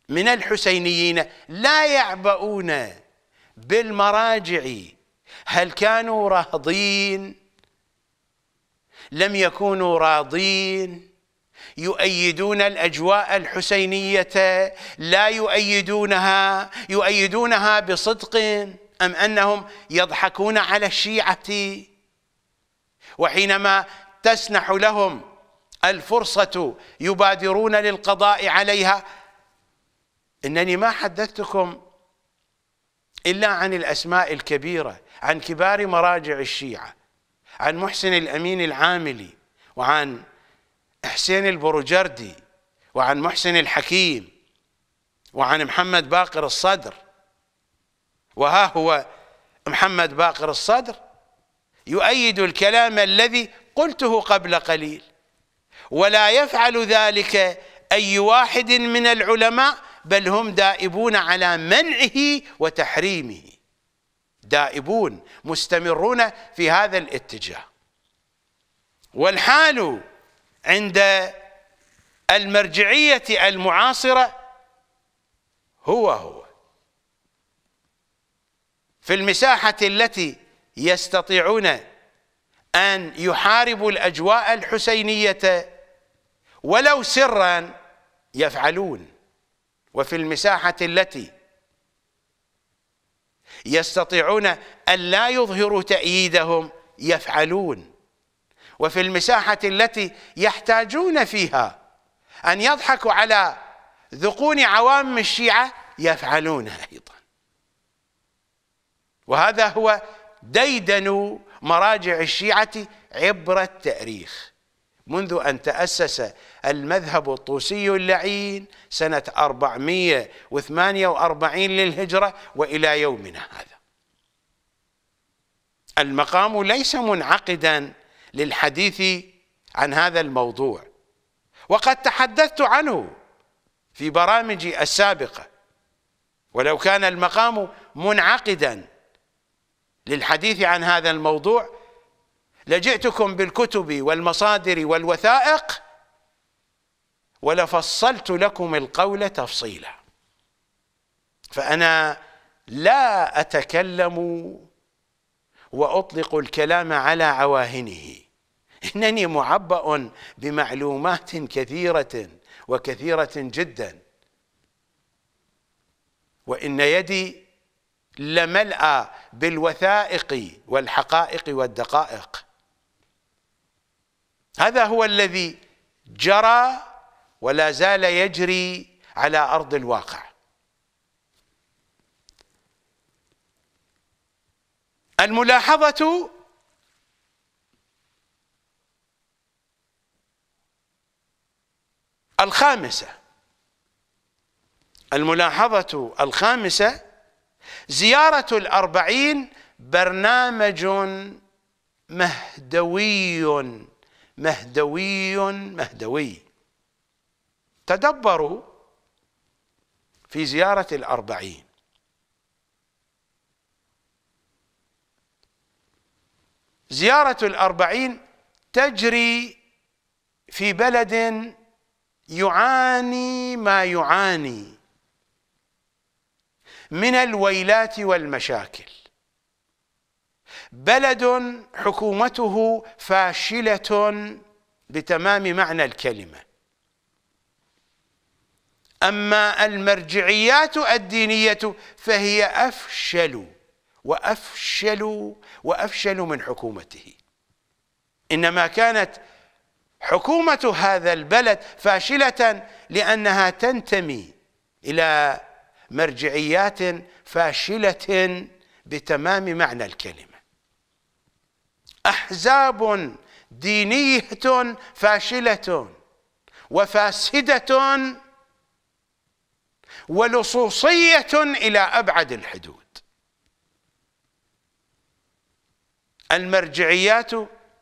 من الحسينيين لا يعبؤون بالمراجع هل كانوا راضين لم يكونوا راضين يؤيدون الاجواء الحسينيه لا يؤيدونها يؤيدونها بصدق ام انهم يضحكون على الشيعه وحينما تسنح لهم الفرصة يبادرون للقضاء عليها إنني ما حدثتكم إلا عن الأسماء الكبيرة عن كبار مراجع الشيعة عن محسن الأمين العاملي وعن حسين البروجردي وعن محسن الحكيم وعن محمد باقر الصدر وها هو محمد باقر الصدر يؤيد الكلام الذي قلته قبل قليل ولا يفعل ذلك أي واحد من العلماء بل هم دائبون على منعه وتحريمه دائبون مستمرون في هذا الاتجاه والحال عند المرجعية المعاصرة هو هو في المساحة التي يستطيعون أن يحاربوا الأجواء الحسينية ولو سرا يفعلون وفي المساحة التي يستطيعون أن لا يظهروا تأييدهم يفعلون وفي المساحة التي يحتاجون فيها أن يضحكوا على ذقون عوام الشيعة يفعلون أيضا وهذا هو ديدن مراجع الشيعة عبر التاريخ منذ أن تأسس المذهب الطوسي اللعين سنة 448 للهجرة وإلى يومنا هذا المقام ليس منعقدا للحديث عن هذا الموضوع وقد تحدثت عنه في برامجي السابقة ولو كان المقام منعقدا للحديث عن هذا الموضوع لجئتكم بالكتب والمصادر والوثائق ولفصلت لكم القول تفصيلا فأنا لا أتكلم وأطلق الكلام على عواهنه إنني معبأ بمعلومات كثيرة وكثيرة جدا وإن يدي لملأ بالوثائق والحقائق والدقائق هذا هو الذي جرى ولا زال يجري على أرض الواقع الملاحظة الخامسة الملاحظة الخامسة زيارة الأربعين برنامج مهدوي مهدوي مهدوي تدبروا في زيارة الأربعين زيارة الأربعين تجري في بلد يعاني ما يعاني من الويلات والمشاكل بلد حكومته فاشلة بتمام معنى الكلمة أما المرجعيات الدينية فهي أفشل وأفشل وأفشل من حكومته إنما كانت حكومة هذا البلد فاشلة لأنها تنتمي إلى مرجعيات فاشلة بتمام معنى الكلمة أحزاب دينية فاشلة وفاسدة ولصوصية إلى أبعد الحدود المرجعيات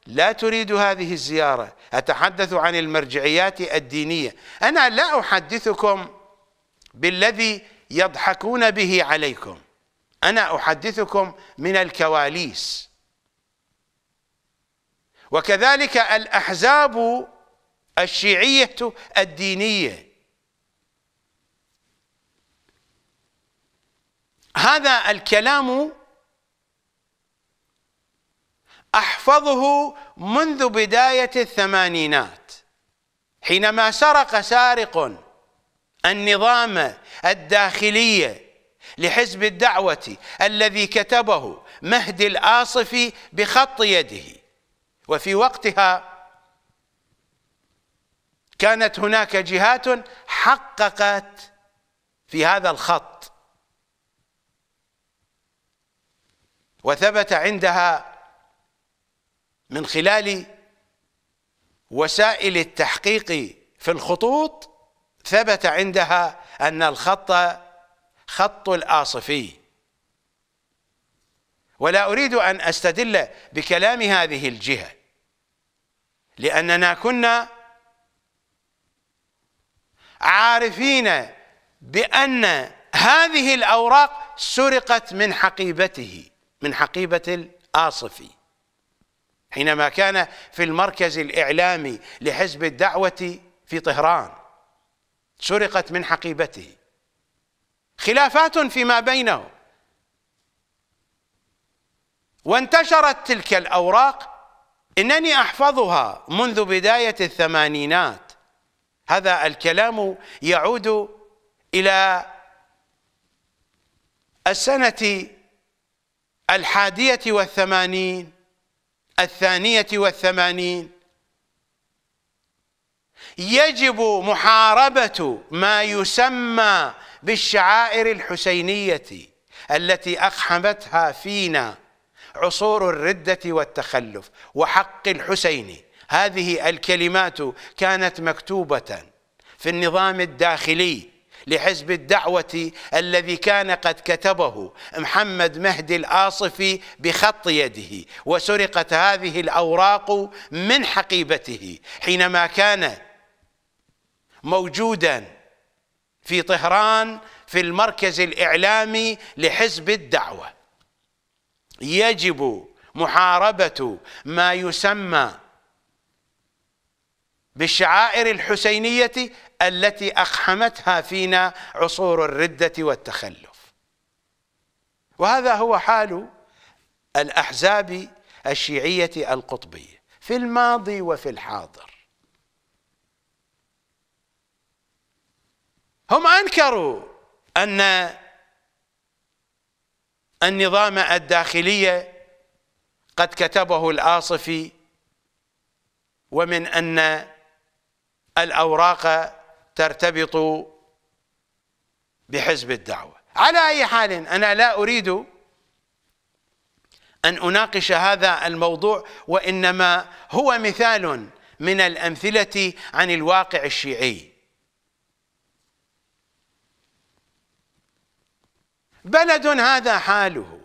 لا تريد هذه الزيارة أتحدث عن المرجعيات الدينية أنا لا أحدثكم بالذي يضحكون به عليكم أنا أحدثكم من الكواليس وكذلك الأحزاب الشيعية الدينية هذا الكلام أحفظه منذ بداية الثمانينات حينما سرق سارق النظام الداخلي لحزب الدعوة الذي كتبه مهدي الآصفي بخط يده وفي وقتها كانت هناك جهات حققت في هذا الخط وثبت عندها من خلال وسائل التحقيق في الخطوط ثبت عندها أن الخط خط الآصفي ولا أريد أن أستدل بكلام هذه الجهة لأننا كنا عارفين بأن هذه الأوراق سرقت من حقيبته من حقيبة الآصفي حينما كان في المركز الإعلامي لحزب الدعوة في طهران سرقت من حقيبته خلافات فيما بينهم وانتشرت تلك الأوراق إنني أحفظها منذ بداية الثمانينات هذا الكلام يعود إلى السنة الحادية والثمانين الثانية والثمانين يجب محاربة ما يسمى بالشعائر الحسينية التي أقحمتها فينا عصور الردة والتخلف وحق الحسين هذه الكلمات كانت مكتوبة في النظام الداخلي لحزب الدعوة الذي كان قد كتبه محمد مهدي الآصفي بخط يده وسرقت هذه الأوراق من حقيبته حينما كان موجودا في طهران في المركز الإعلامي لحزب الدعوة يجب محاربة ما يسمى بالشعائر الحسينية التي أقحمتها فينا عصور الردة والتخلف وهذا هو حال الأحزاب الشيعية القطبية في الماضي وفي الحاضر هم أنكروا أن النظام الداخلي قد كتبه الآصفي ومن أن الأوراق ترتبط بحزب الدعوة على أي حال أنا لا أريد أن أناقش هذا الموضوع وإنما هو مثال من الأمثلة عن الواقع الشيعي بلد هذا حاله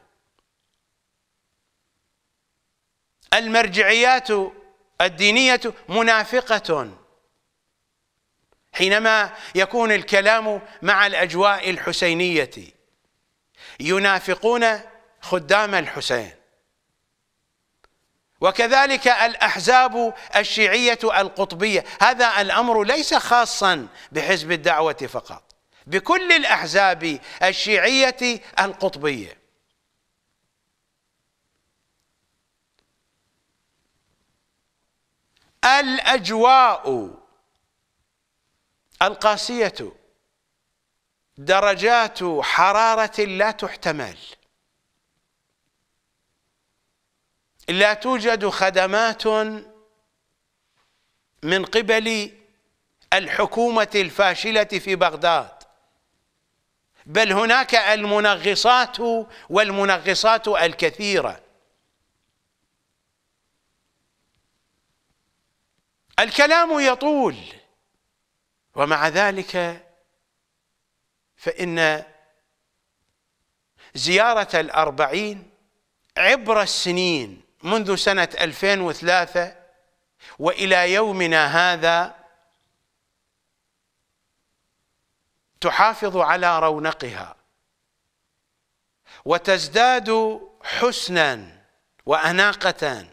المرجعيات الدينية منافقة حينما يكون الكلام مع الاجواء الحسينيه ينافقون خدام الحسين وكذلك الاحزاب الشيعيه القطبيه هذا الامر ليس خاصا بحزب الدعوه فقط بكل الاحزاب الشيعيه القطبيه الاجواء القاسية درجات حرارة لا تحتمل لا توجد خدمات من قبل الحكومة الفاشلة في بغداد بل هناك المنغصات والمنغصات الكثيرة الكلام يطول ومع ذلك فإن زيارة الأربعين عبر السنين منذ سنة 2003 وإلى يومنا هذا تحافظ على رونقها وتزداد حسنا وأناقة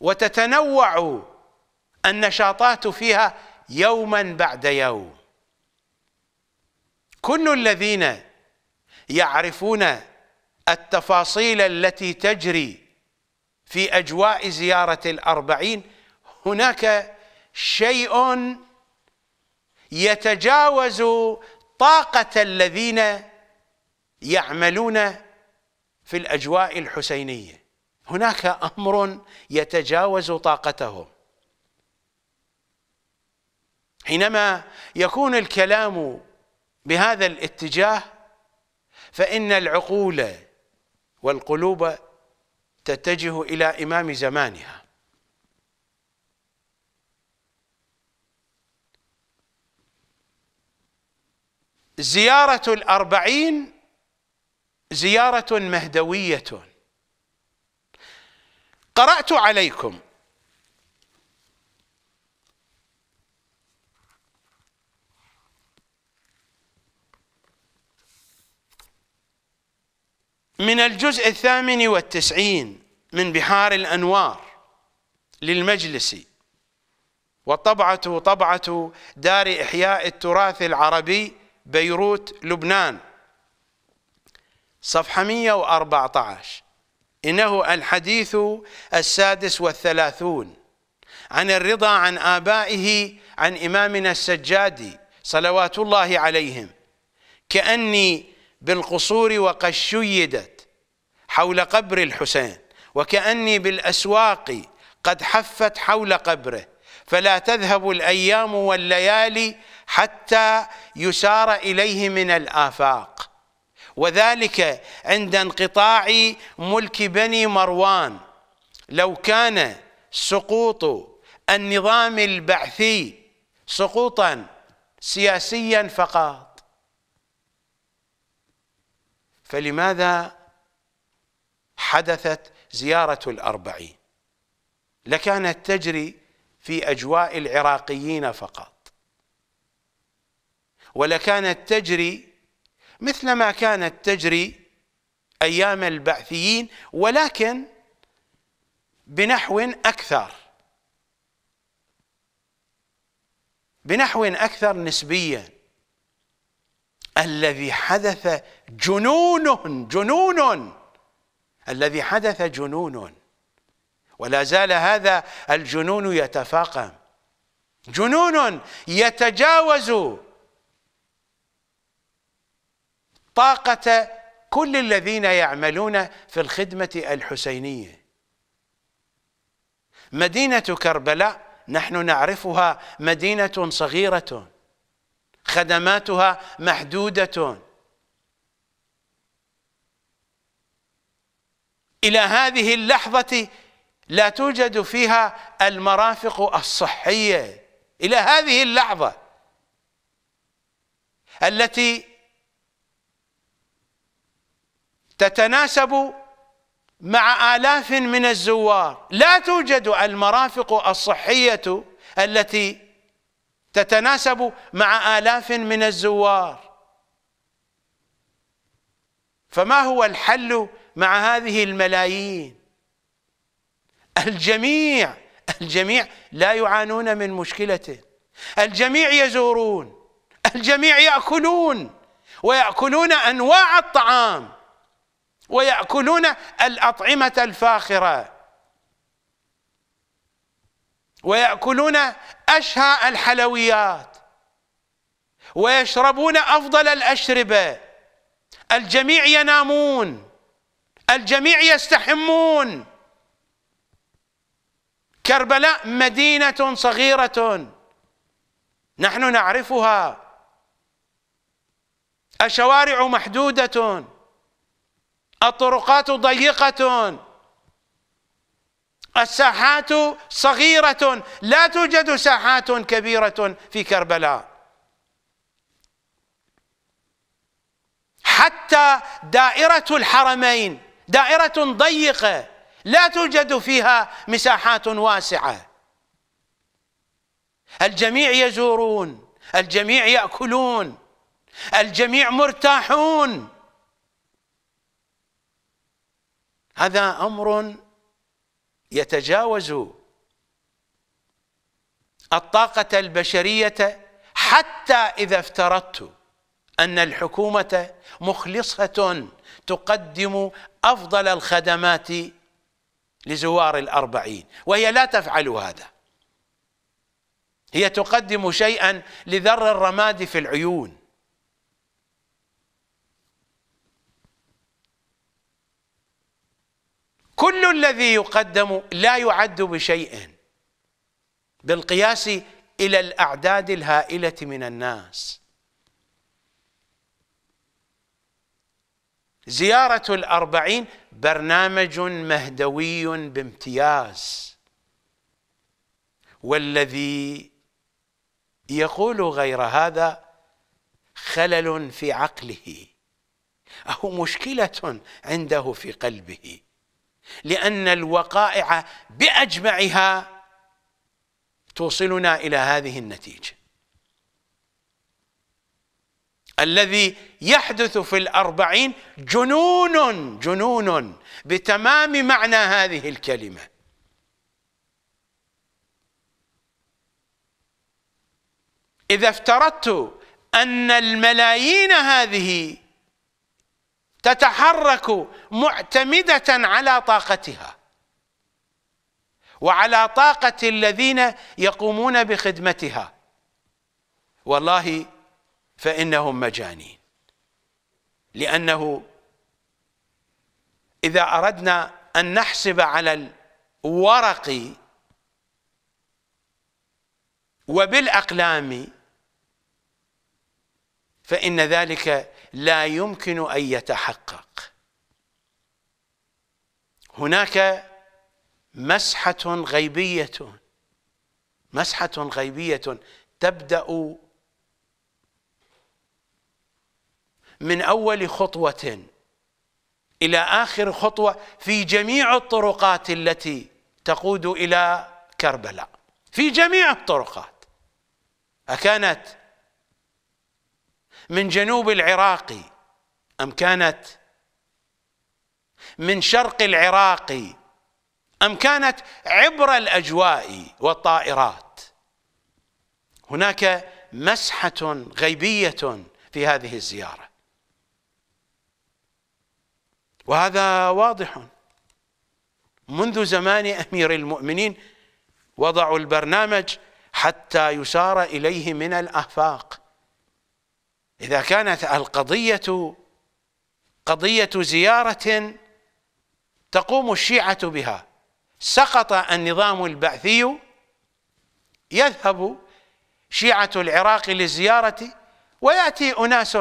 وتتنوع النشاطات فيها يوما بعد يوم كل الذين يعرفون التفاصيل التي تجري في أجواء زيارة الأربعين هناك شيء يتجاوز طاقة الذين يعملون في الأجواء الحسينية هناك أمر يتجاوز طاقتهم حينما يكون الكلام بهذا الاتجاه فإن العقول والقلوب تتجه إلى إمام زمانها زيارة الأربعين زيارة مهدوية قرأت عليكم من الجزء الثامن والتسعين من بحار الأنوار للمجلس وطبعته طبعة دار إحياء التراث العربي بيروت لبنان صفحة 114 إنه الحديث السادس والثلاثون عن الرضا عن آبائه عن إمامنا السجادي صلوات الله عليهم كأني بالقصور وقد شيدت حول قبر الحسين وكأني بالأسواق قد حفت حول قبره فلا تذهب الأيام والليالي حتى يسار إليه من الآفاق وذلك عند انقطاع ملك بني مروان لو كان سقوط النظام البعثي سقوطا سياسيا فقط فلماذا حدثت زيارة الأربعين لكانت تجري في أجواء العراقيين فقط ولكانت تجري مثل ما كانت تجري أيام البعثيين ولكن بنحو أكثر بنحو أكثر نسبياً الذي حدث جنون جنون الذي حدث جنون ولا زال هذا الجنون يتفاقم جنون يتجاوز طاقة كل الذين يعملون في الخدمة الحسينية مدينة كربلاء نحن نعرفها مدينة صغيرة خدماتها محدودة إلى هذه اللحظة لا توجد فيها المرافق الصحية إلى هذه اللحظة التي تتناسب مع آلاف من الزوار لا توجد المرافق الصحية التي تتناسب مع آلاف من الزوار فما هو الحل مع هذه الملايين الجميع الجميع لا يعانون من مشكلة الجميع يزورون الجميع يأكلون ويأكلون أنواع الطعام ويأكلون الأطعمة الفاخرة ويأكلون أشهى الحلويات ويشربون أفضل الأشربة الجميع ينامون الجميع يستحمون كربلاء مدينة صغيرة نحن نعرفها الشوارع محدودة الطرقات ضيقة الساحات صغيرة لا توجد ساحات كبيرة في كربلاء حتى دائرة الحرمين دائرة ضيقة لا توجد فيها مساحات واسعة الجميع يزورون الجميع يأكلون الجميع مرتاحون هذا أمر يتجاوز الطاقة البشرية حتى إذا افترضت أن الحكومة مخلصة تقدم أفضل الخدمات لزوار الأربعين وهي لا تفعل هذا هي تقدم شيئا لذر الرماد في العيون كل الذي يقدم لا يعد بشيء بالقياس إلى الأعداد الهائلة من الناس زيارة الأربعين برنامج مهدوي بامتياز والذي يقول غير هذا خلل في عقله أو مشكلة عنده في قلبه لأن الوقائع بأجمعها توصلنا إلى هذه النتيجة الذي يحدث في الأربعين جنون جنون بتمام معنى هذه الكلمة إذا افترضت أن الملايين هذه تتحرك معتمده على طاقتها وعلى طاقه الذين يقومون بخدمتها والله فانهم مجانين لانه اذا اردنا ان نحسب على الورق وبالاقلام فان ذلك لا يمكن أن يتحقق هناك مسحة غيبية مسحة غيبية تبدأ من أول خطوة إلى آخر خطوة في جميع الطرقات التي تقود إلى كربلاء في جميع الطرقات أكانت من جنوب العراق أم كانت من شرق العراق أم كانت عبر الأجواء والطائرات هناك مسحة غيبية في هذه الزيارة وهذا واضح منذ زمان أمير المؤمنين وضعوا البرنامج حتى يسار إليه من الآفاق إذا كانت القضية قضية زيارة تقوم الشيعة بها سقط النظام البعثي يذهب شيعة العراق للزيارة ويأتي أناس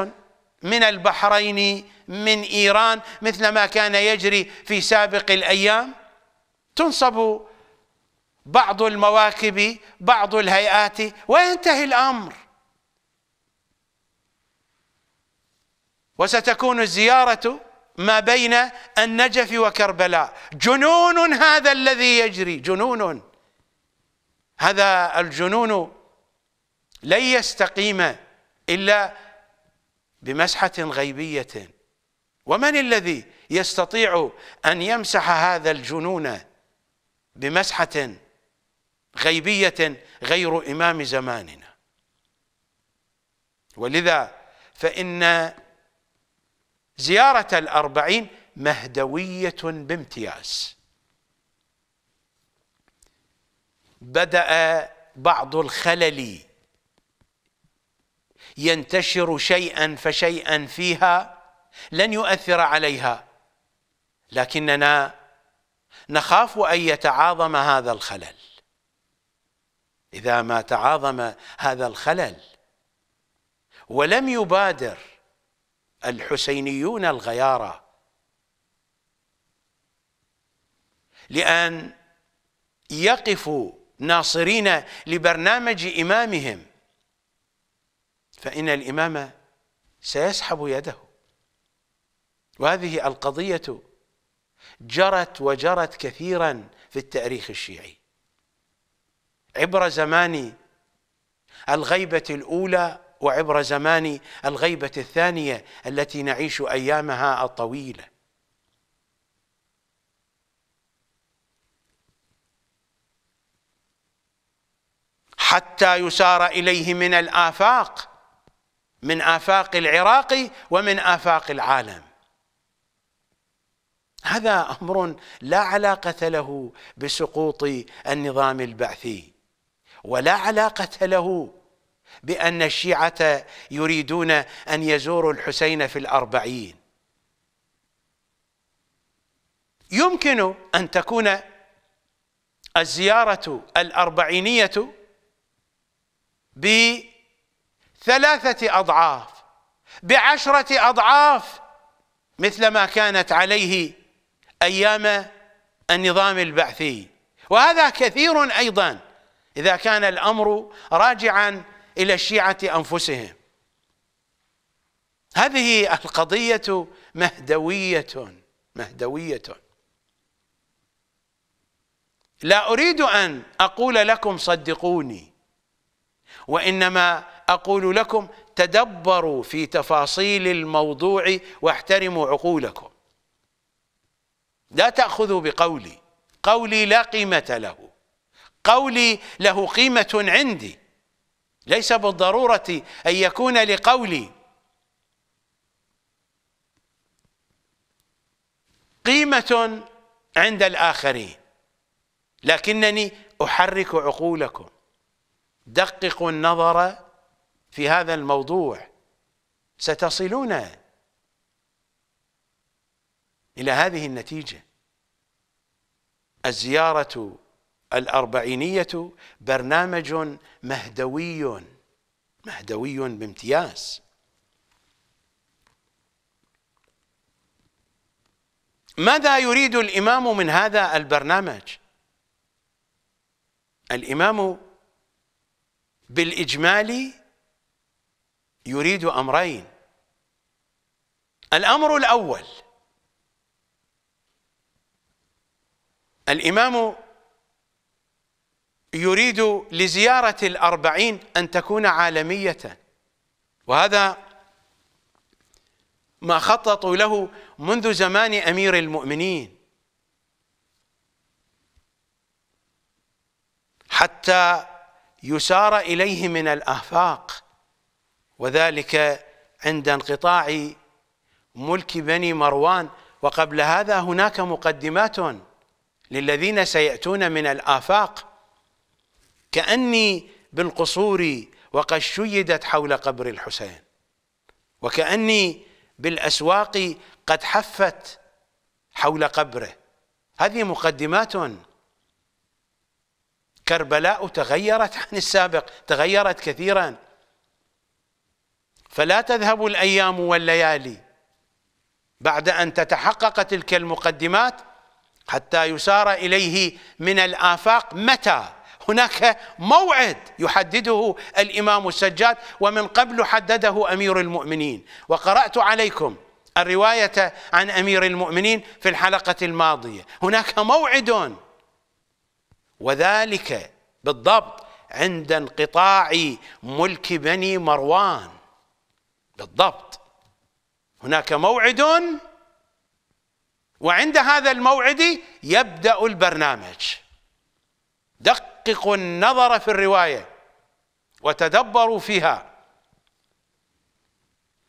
من البحرين من إيران مثل ما كان يجري في سابق الأيام تنصب بعض المواكب بعض الهيئات وينتهي الأمر وستكون الزيارة ما بين النجف وكربلاء جنون هذا الذي يجري جنون هذا الجنون لن يستقيم إلا بمسحة غيبية ومن الذي يستطيع أن يمسح هذا الجنون بمسحة غيبية غير إمام زماننا ولذا فإن زيارة الأربعين مهدوية بامتياز بدأ بعض الخلل ينتشر شيئا فشيئا فيها لن يؤثر عليها لكننا نخاف ان يتعاظم هذا الخلل اذا ما تعاظم هذا الخلل ولم يبادر الحسينيون الغيارى لأن يقفوا ناصرين لبرنامج إمامهم فإن الإمام سيسحب يده وهذه القضية جرت وجرت كثيرا في التاريخ الشيعي عبر زمان الغيبة الأولى وعبر زمان الغيبة الثانية التي نعيش أيامها الطويلة حتى يسار إليه من الآفاق من آفاق العراق ومن آفاق العالم هذا أمر لا علاقة له بسقوط النظام البعثي ولا علاقة له بأن الشيعة يريدون أن يزوروا الحسين في الأربعين يمكن أن تكون الزيارة الأربعينية بثلاثة أضعاف بعشرة أضعاف مثل ما كانت عليه أيام النظام البعثي وهذا كثير أيضا إذا كان الأمر راجعا إلى الشيعة أنفسهم هذه القضية مهدوية مهدوية لا أريد أن أقول لكم صدقوني وإنما أقول لكم تدبروا في تفاصيل الموضوع واحترموا عقولكم لا تأخذوا بقولي قولي لا قيمة له قولي له قيمة عندي ليس بالضرورة أن يكون لقولي قيمة عند الآخرين لكنني أحرك عقولكم دققوا النظر في هذا الموضوع ستصلون إلى هذه النتيجة الزيارة الأربعينية برنامج مهدوي مهدوي بامتياز ماذا يريد الإمام من هذا البرنامج الإمام بالإجمال يريد أمرين الأمر الأول الإمام يريد لزيارة الأربعين أن تكون عالمية وهذا ما خططوا له منذ زمان أمير المؤمنين حتى يسار إليه من الآفاق وذلك عند انقطاع ملك بني مروان وقبل هذا هناك مقدمات للذين سيأتون من الآفاق كأني بالقصور وقد شيدت حول قبر الحسين وكأني بالأسواق قد حفت حول قبره هذه مقدمات كربلاء تغيرت عن السابق تغيرت كثيرا فلا تذهب الأيام والليالي بعد أن تتحقق تلك المقدمات حتى يسار إليه من الآفاق متى هناك موعد يحدده الامام السجاد ومن قبل حدده امير المؤمنين وقرات عليكم الروايه عن امير المؤمنين في الحلقه الماضيه هناك موعد وذلك بالضبط عند انقطاع ملك بني مروان بالضبط هناك موعد وعند هذا الموعد يبدا البرنامج دققوا النظر في الروايه وتدبروا فيها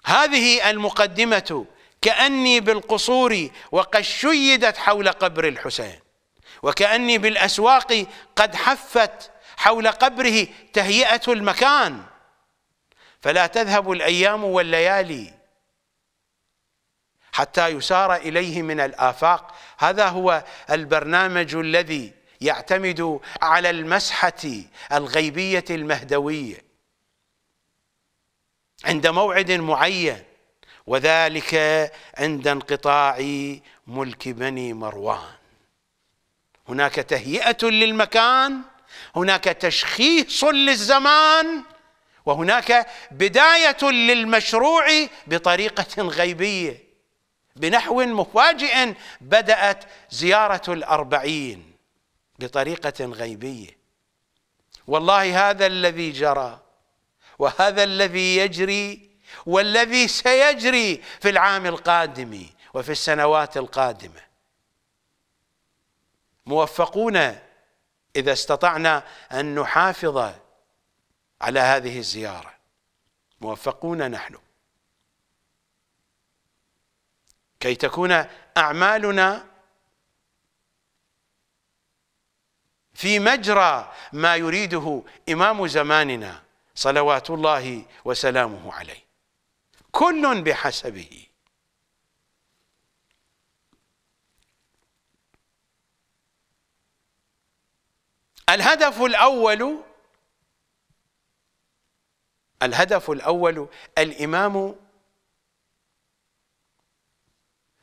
هذه المقدمه كاني بالقصور وقد شيدت حول قبر الحسين وكاني بالاسواق قد حفت حول قبره تهيئه المكان فلا تذهب الايام والليالي حتى يسار اليه من الافاق هذا هو البرنامج الذي يعتمد على المسحة الغيبية المهدوية عند موعد معين وذلك عند انقطاع ملك بني مروان هناك تهيئة للمكان هناك تشخيص للزمان وهناك بداية للمشروع بطريقة غيبية بنحو مفاجئ بدأت زيارة الأربعين بطريقة غيبية والله هذا الذي جرى وهذا الذي يجري والذي سيجري في العام القادم وفي السنوات القادمة موفقون إذا استطعنا أن نحافظ على هذه الزيارة موفقون نحن كي تكون أعمالنا في مجرى ما يريده إمام زماننا صلوات الله وسلامه عليه كل بحسبه الهدف الأول الهدف الأول الإمام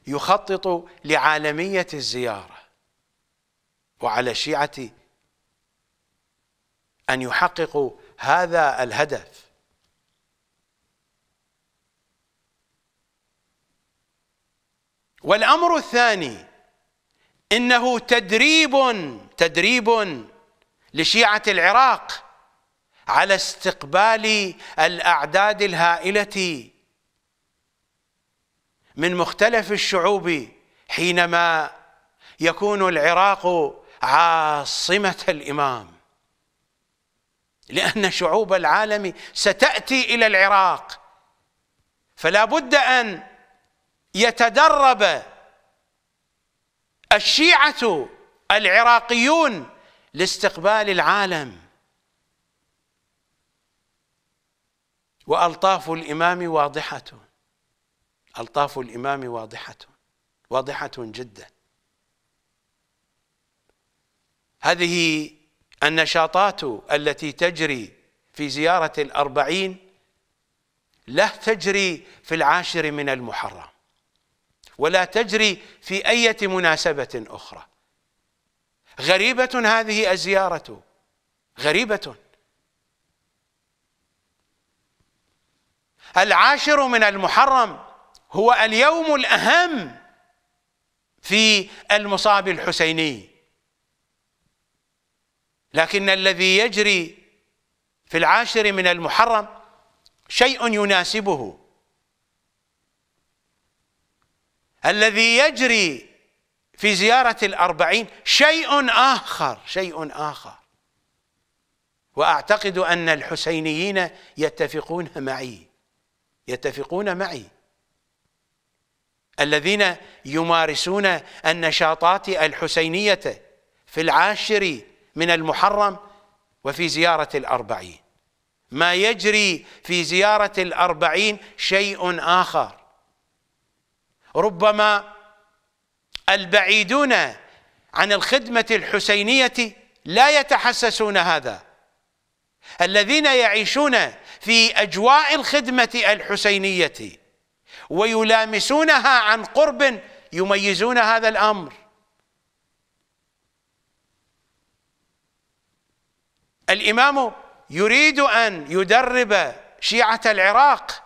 يخطط لعالمية الزيارة وعلى شيعة أن يحققوا هذا الهدف والأمر الثاني إنه تدريب تدريب لشيعة العراق على استقبال الأعداد الهائلة من مختلف الشعوب حينما يكون العراق عاصمة الإمام لأن شعوب العالم ستأتي إلى العراق فلا بد أن يتدرب الشيعة العراقيون لاستقبال العالم وألطاف الإمام واضحة ألطاف الإمام واضحة واضحة جدا هذه النشاطات التي تجري في زيارة الأربعين لا تجري في العاشر من المحرم ولا تجري في أية مناسبة أخرى غريبة هذه الزيارة غريبة العاشر من المحرم هو اليوم الأهم في المصاب الحسيني لكن الذي يجري في العاشر من المحرم شيء يناسبه الذي يجري في زيارة الأربعين شيء آخر شيء آخر وأعتقد أن الحسينيين يتفقون معي يتفقون معي الذين يمارسون النشاطات الحسينية في العاشر من المحرم وفي زيارة الأربعين ما يجري في زيارة الأربعين شيء آخر ربما البعيدون عن الخدمة الحسينية لا يتحسسون هذا الذين يعيشون في أجواء الخدمة الحسينية ويلامسونها عن قرب يميزون هذا الأمر الإمام يريد أن يدرب شيعة العراق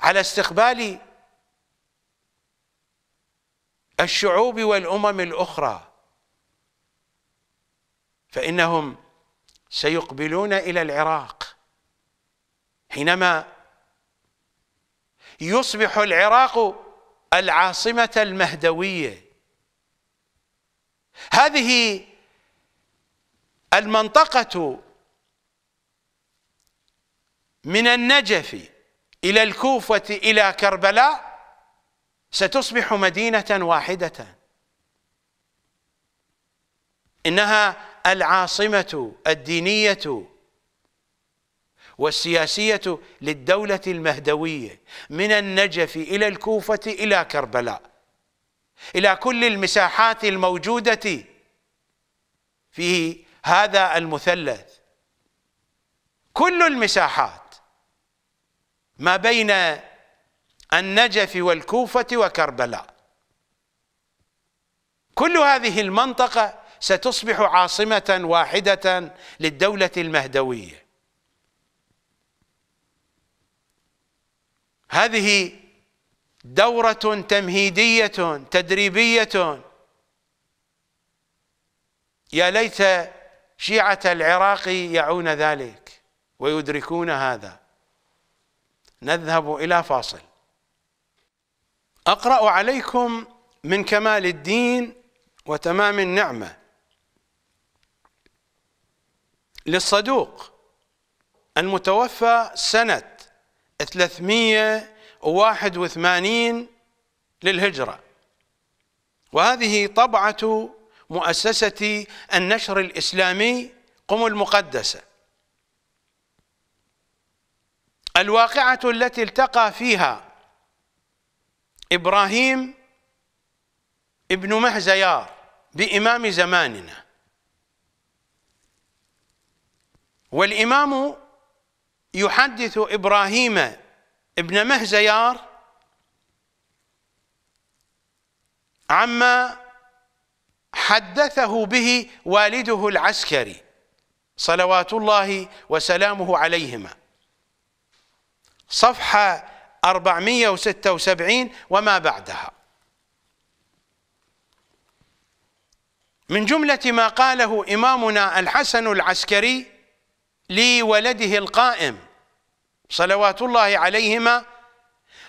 على استقبال الشعوب والأمم الأخرى فإنهم سيقبلون إلى العراق حينما يصبح العراق العاصمة المهدوية هذه المنطقة من النجف إلى الكوفة إلى كربلاء ستصبح مدينة واحدة إنها العاصمة الدينية والسياسية للدولة المهدوية من النجف إلى الكوفة إلى كربلاء إلى كل المساحات الموجودة في هذا المثلث كل المساحات ما بين النجف والكوفة وكربلاء كل هذه المنطقة ستصبح عاصمة واحدة للدولة المهدوية هذه دورة تمهيدية تدريبية يا ليت شيعة العراق يعون ذلك ويدركون هذا نذهب إلى فاصل أقرأ عليكم من كمال الدين وتمام النعمة للصدوق المتوفى سنة 381 للهجرة وهذه طبعة مؤسسة النشر الإسلامي قم المقدسة الواقعة التي التقى فيها إبراهيم ابن مهزيار بإمام زماننا والإمام يحدث إبراهيم ابن مهزيار عما حدثه به والده العسكري صلوات الله وسلامه عليهما صفحة 476 وما بعدها من جملة ما قاله إمامنا الحسن العسكري لولده القائم صلوات الله عليهما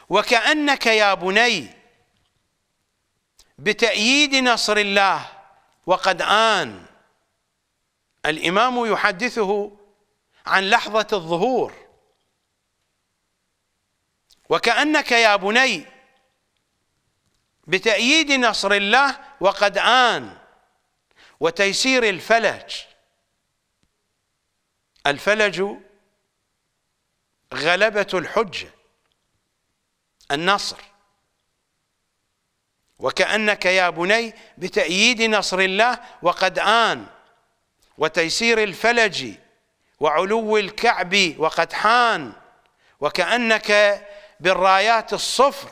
وكأنك يا بني بتأييد نصر الله وقد آن الإمام يحدثه عن لحظة الظهور وكأنك يا بني بتأييد نصر الله وقد آن وتيسير الفلج الفلج غلبة الحجة النصر وكأنك يا بني بتأييد نصر الله وقد آن وتيسير الفلج وعلو الكعب وقد حان وكأنك بالرايات الصفر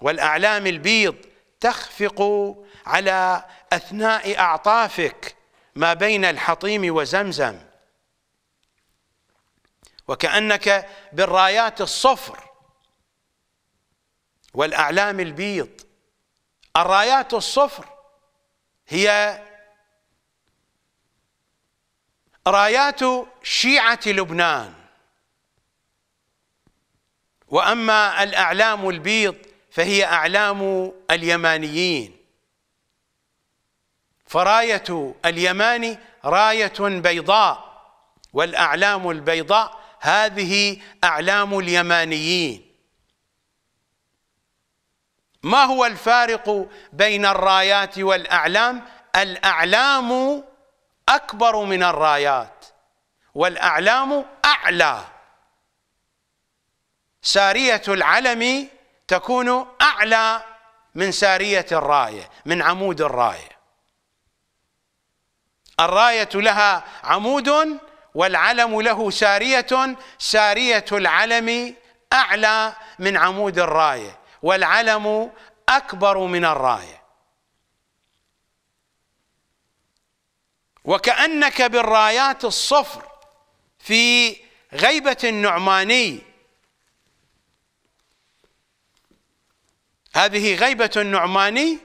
والأعلام البيض تخفق على أثناء أعطافك ما بين الحطيم وزمزم وكأنك بالرايات الصفر والأعلام البيض الرايات الصفر هي رايات شيعة لبنان وأما الأعلام البيض فهي أعلام اليمانيين فراية اليماني راية بيضاء والأعلام البيضاء هذه أعلام اليمانيين ما هو الفارق بين الرايات والأعلام الأعلام أكبر من الرايات والأعلام أعلى سارية العلم تكون أعلى من سارية الراية من عمود الراية الراية لها عمود والعلم له سارية سارية العلم أعلى من عمود الراية والعلم أكبر من الراية وكأنك بالرايات الصفر في غيبة النعماني هذه غيبة النعماني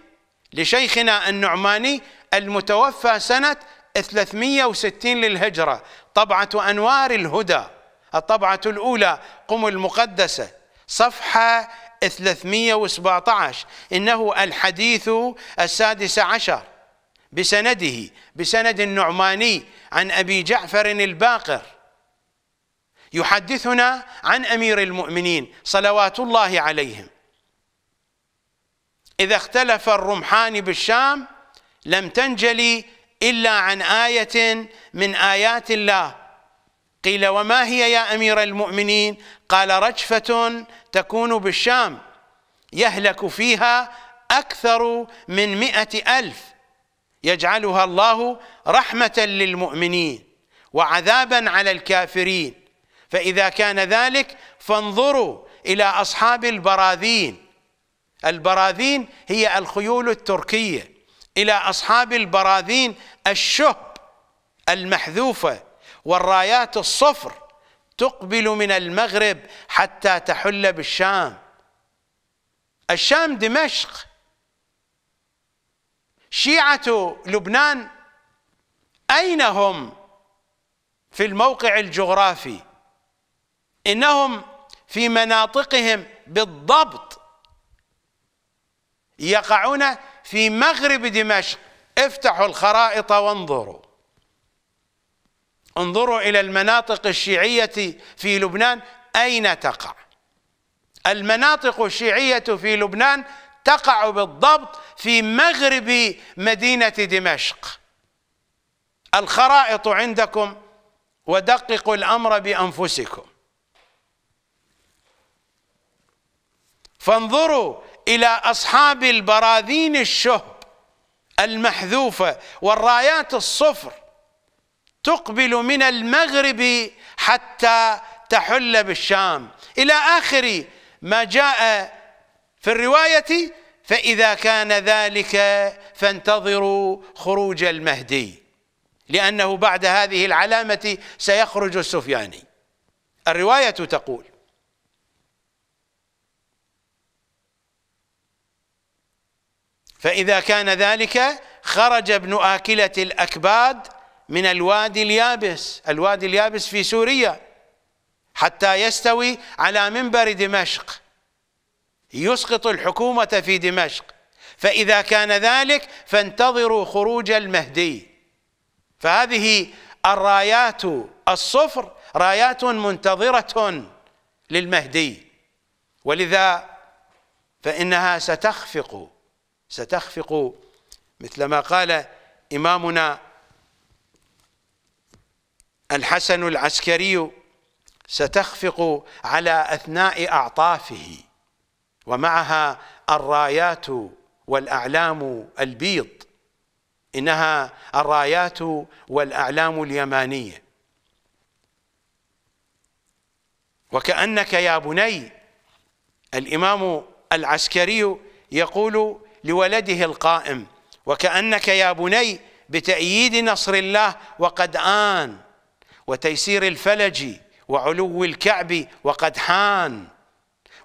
لشيخنا النعماني المتوفى سنة 360 للهجرة طبعة أنوار الهدى الطبعة الأولى قم المقدسة صفحة 317 إنه الحديث السادس عشر بسنده بسند النعماني عن أبي جعفر الباقر يحدثنا عن أمير المؤمنين صلوات الله عليهم إذا اختلف الرمحان بالشام لم تنجلي إلا عن آية من آيات الله قيل وما هي يا امير المؤمنين قال رجفه تكون بالشام يهلك فيها اكثر من مئة الف يجعلها الله رحمه للمؤمنين وعذابا على الكافرين فاذا كان ذلك فانظروا الى اصحاب البراذين البراذين هي الخيول التركيه الى اصحاب البراذين الشهب المحذوفه والرايات الصفر تقبل من المغرب حتى تحل بالشام الشام دمشق شيعة لبنان أين هم في الموقع الجغرافي إنهم في مناطقهم بالضبط يقعون في مغرب دمشق افتحوا الخرائط وانظروا انظروا إلى المناطق الشيعية في لبنان أين تقع المناطق الشيعية في لبنان تقع بالضبط في مغرب مدينة دمشق الخرائط عندكم ودققوا الأمر بأنفسكم فانظروا إلى أصحاب البراذين الشهب المحذوفة والرايات الصفر تقبل من المغرب حتى تحل بالشام إلى آخر ما جاء في الرواية فإذا كان ذلك فانتظروا خروج المهدي لأنه بعد هذه العلامة سيخرج السفياني الرواية تقول فإذا كان ذلك خرج ابن آكلة الأكباد من الوادي اليابس الوادي اليابس في سوريا حتى يستوي على منبر دمشق يسقط الحكومة في دمشق فإذا كان ذلك فانتظروا خروج المهدي فهذه الرايات الصفر رايات منتظرة للمهدي ولذا فإنها ستخفق ستخفق مثل ما قال إمامنا الحسن العسكري ستخفق على أثناء أعطافه ومعها الرايات والأعلام البيض إنها الرايات والأعلام اليمانية وكأنك يا بني الإمام العسكري يقول لولده القائم وكأنك يا بني بتأييد نصر الله وقد آن وتيسير الفلج وعلو الكعب وقد حان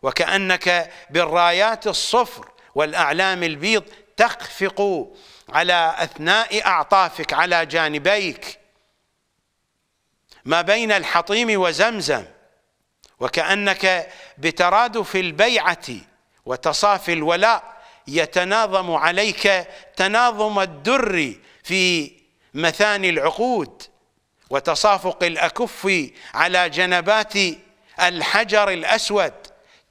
وكأنك بالرايات الصفر والأعلام البيض تخفق على أثناء أعطافك على جانبيك ما بين الحطيم وزمزم وكأنك بترادف البيعة وتصافي الولاء يتناظم عليك تناظم الدر في مثاني العقود وتصافق الأكف على جنبات الحجر الأسود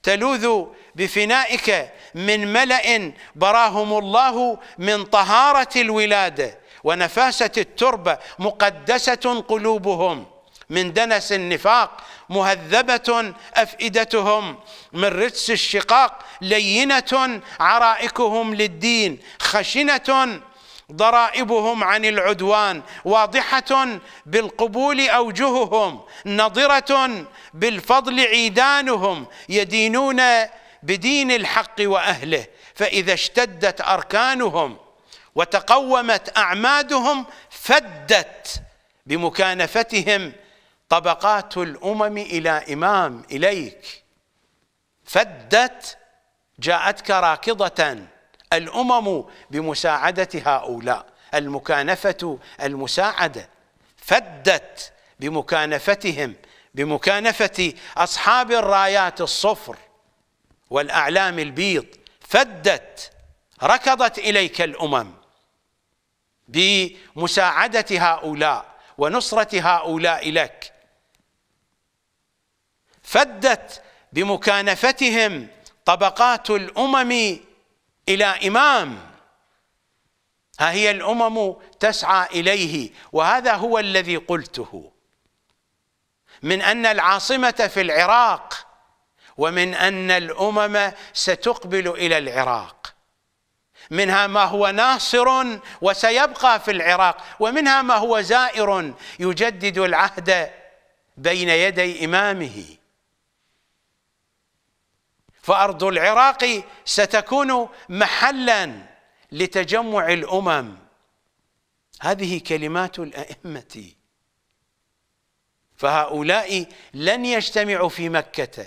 تلوذ بفنائك من ملأ براهم الله من طهارة الولادة ونفاسة التربة مقدسة قلوبهم من دنس النفاق مهذبة أفئدتهم من رجس الشقاق لينة عرائكهم للدين خشنة ضرائبهم عن العدوان واضحه بالقبول اوجههم نضره بالفضل عيدانهم يدينون بدين الحق واهله فاذا اشتدت اركانهم وتقومت اعمادهم فدت بمكانفتهم طبقات الامم الى امام اليك فدت جاءتك راكضه الامم بمساعده هؤلاء المكانفه المساعده فدت بمكانفتهم بمكانفه اصحاب الرايات الصفر والاعلام البيض فدت ركضت اليك الامم بمساعده هؤلاء ونصره هؤلاء لك فدت بمكانفتهم طبقات الامم إلى إمام ها هي الأمم تسعى إليه وهذا هو الذي قلته من أن العاصمة في العراق ومن أن الأمم ستقبل إلى العراق منها ما هو ناصر وسيبقى في العراق ومنها ما هو زائر يجدد العهد بين يدي إمامه فارض العراق ستكون محلا لتجمع الامم هذه كلمات الائمه فهؤلاء لن يجتمعوا في مكه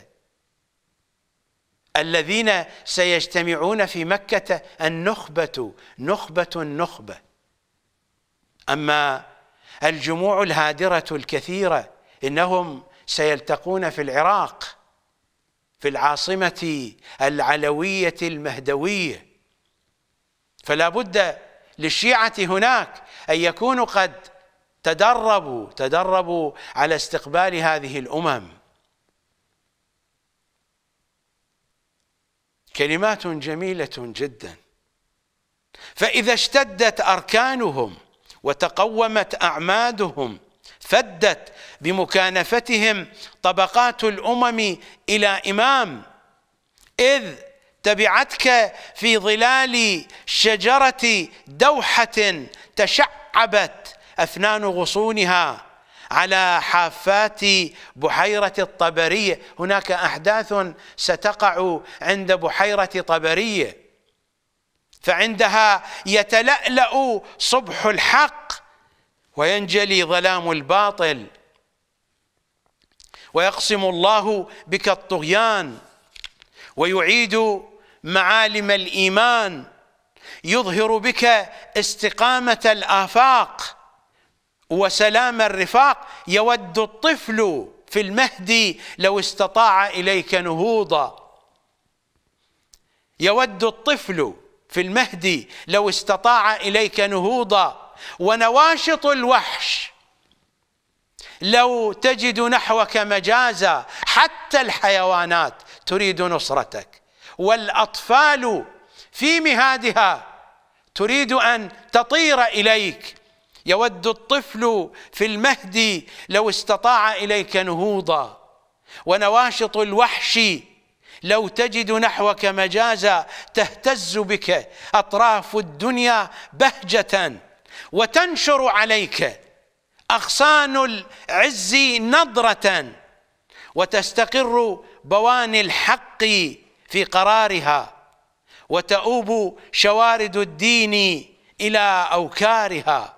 الذين سيجتمعون في مكه النخبه نخبه النخبه اما الجموع الهادره الكثيره انهم سيلتقون في العراق في العاصمة العلوية المهدوية فلا بد للشيعة هناك أن يكونوا قد تدربوا تدربوا على استقبال هذه الأمم كلمات جميلة جدا فإذا اشتدت أركانهم وتقومت أعمادهم فدت بمكانفتهم طبقات الامم الى امام اذ تبعتك في ظلال شجره دوحه تشعبت افنان غصونها على حافات بحيره الطبريه هناك احداث ستقع عند بحيره طبريه فعندها يتلالا صبح الحق وينجلي ظلام الباطل ويقسم الله بك الطغيان ويعيد معالم الايمان يظهر بك استقامه الافاق وسلام الرفاق يود الطفل في المهد لو استطاع اليك نهوضا يود الطفل في المهد لو استطاع اليك نهوضا ونواشط الوحش لو تجد نحوك مجازا حتى الحيوانات تريد نصرتك والأطفال في مهادها تريد أن تطير إليك يود الطفل في المهد لو استطاع إليك نهوضا ونواشط الوحش لو تجد نحوك مجازا تهتز بك أطراف الدنيا بهجةً وتنشر عليك أغصان العز نضرة وتستقر بواني الحق في قرارها وتؤوب شوارد الدين إلى أوكارها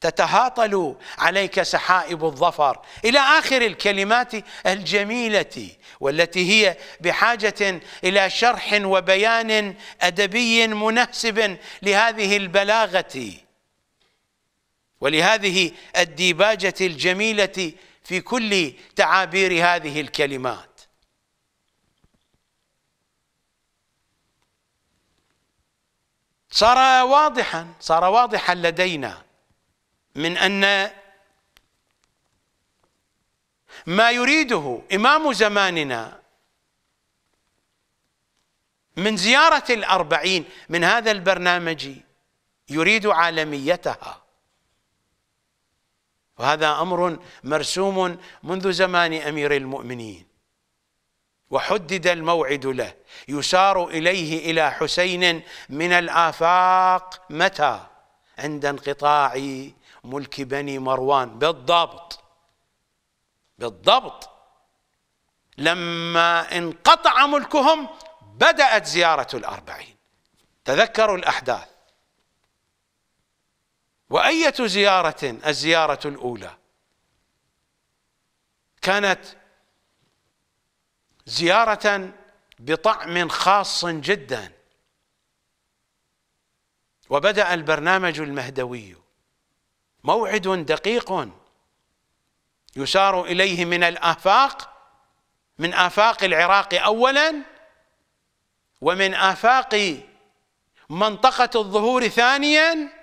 تتهاطل عليك سحائب الظفر إلى آخر الكلمات الجميلة والتي هي بحاجة إلى شرح وبيان أدبي مناسب لهذه البلاغة ولهذه الديباجة الجميلة في كل تعابير هذه الكلمات صار واضحا صار واضحا لدينا من أن ما يريده إمام زماننا من زيارة الأربعين من هذا البرنامج يريد عالميتها وهذا امر مرسوم منذ زمان امير المؤمنين وحدد الموعد له يسار اليه الى حسين من الافاق متى عند انقطاع ملك بني مروان بالضبط بالضبط لما انقطع ملكهم بدات زياره الاربعين تذكروا الاحداث وأية زيارة الزيارة الأولى كانت زيارة بطعم خاص جدا وبدأ البرنامج المهدوي موعد دقيق يسار إليه من الآفاق من آفاق العراق أولا ومن آفاق منطقة الظهور ثانياً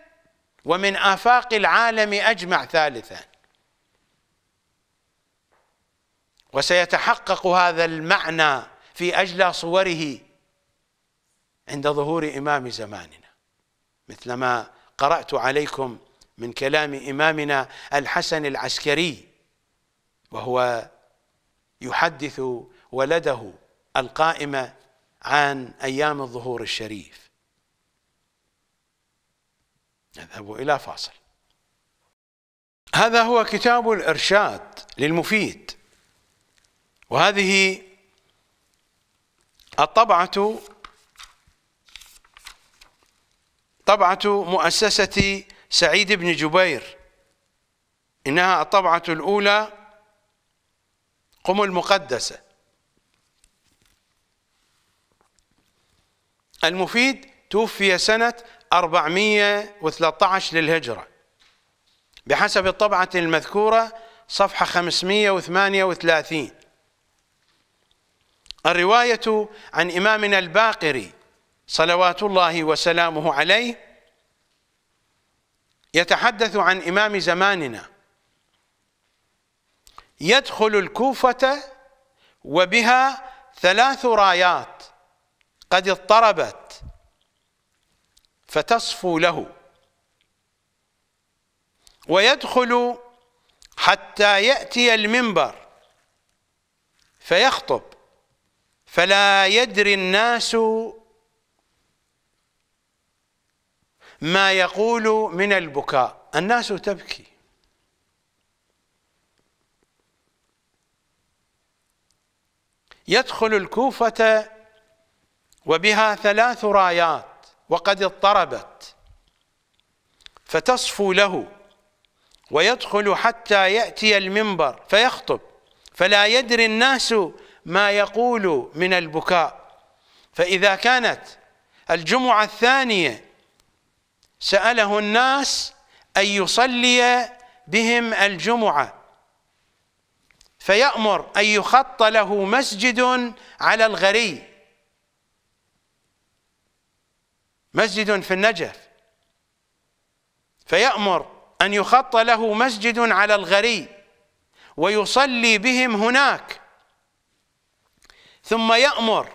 ومن آفاق العالم أجمع ثالثا وسيتحقق هذا المعنى في أجلى صوره عند ظهور إمام زماننا مثلما قرأت عليكم من كلام إمامنا الحسن العسكري وهو يحدث ولده القائمة عن أيام الظهور الشريف نذهب إلى فاصل هذا هو كتاب الإرشاد للمفيد وهذه الطبعة طبعة مؤسسة سعيد بن جبير إنها الطبعة الأولى قم المقدسة المفيد توفي سنة 413 للهجرة بحسب الطبعة المذكورة صفحة 538 الرواية عن إمامنا الباقري صلوات الله وسلامه عليه يتحدث عن إمام زماننا يدخل الكوفة وبها ثلاث رايات قد اضطربت فتصفو له ويدخل حتى يأتي المنبر فيخطب فلا يدري الناس ما يقول من البكاء الناس تبكي يدخل الكوفة وبها ثلاث رايات وقد اضطربت فتصفو له ويدخل حتى يأتي المنبر فيخطب فلا يدري الناس ما يقول من البكاء فإذا كانت الجمعة الثانية سأله الناس أن يصلي بهم الجمعة فيأمر أن يخط له مسجد على الغري مسجد في النجف فيأمر أن يخط له مسجد على الغري ويصلي بهم هناك ثم يأمر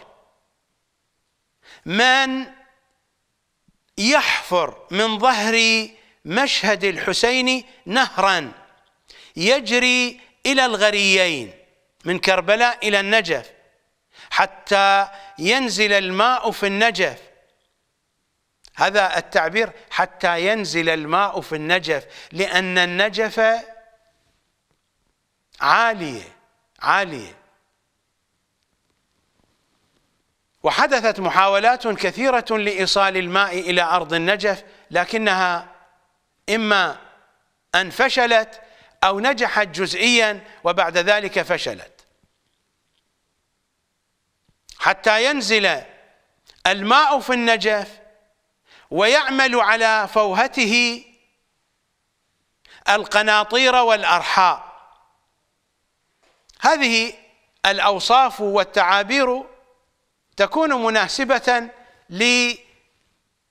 من يحفر من ظهر مشهد الحسين نهرا يجري إلى الغريين من كربلاء إلى النجف حتى ينزل الماء في النجف هذا التعبير حتى ينزل الماء في النجف لأن النجف عالية عالية وحدثت محاولات كثيرة لإيصال الماء إلى أرض النجف لكنها إما أن فشلت أو نجحت جزئيا وبعد ذلك فشلت حتى ينزل الماء في النجف ويعمل على فوهته القناطير والأرحاء هذه الأوصاف والتعابير تكون مناسبة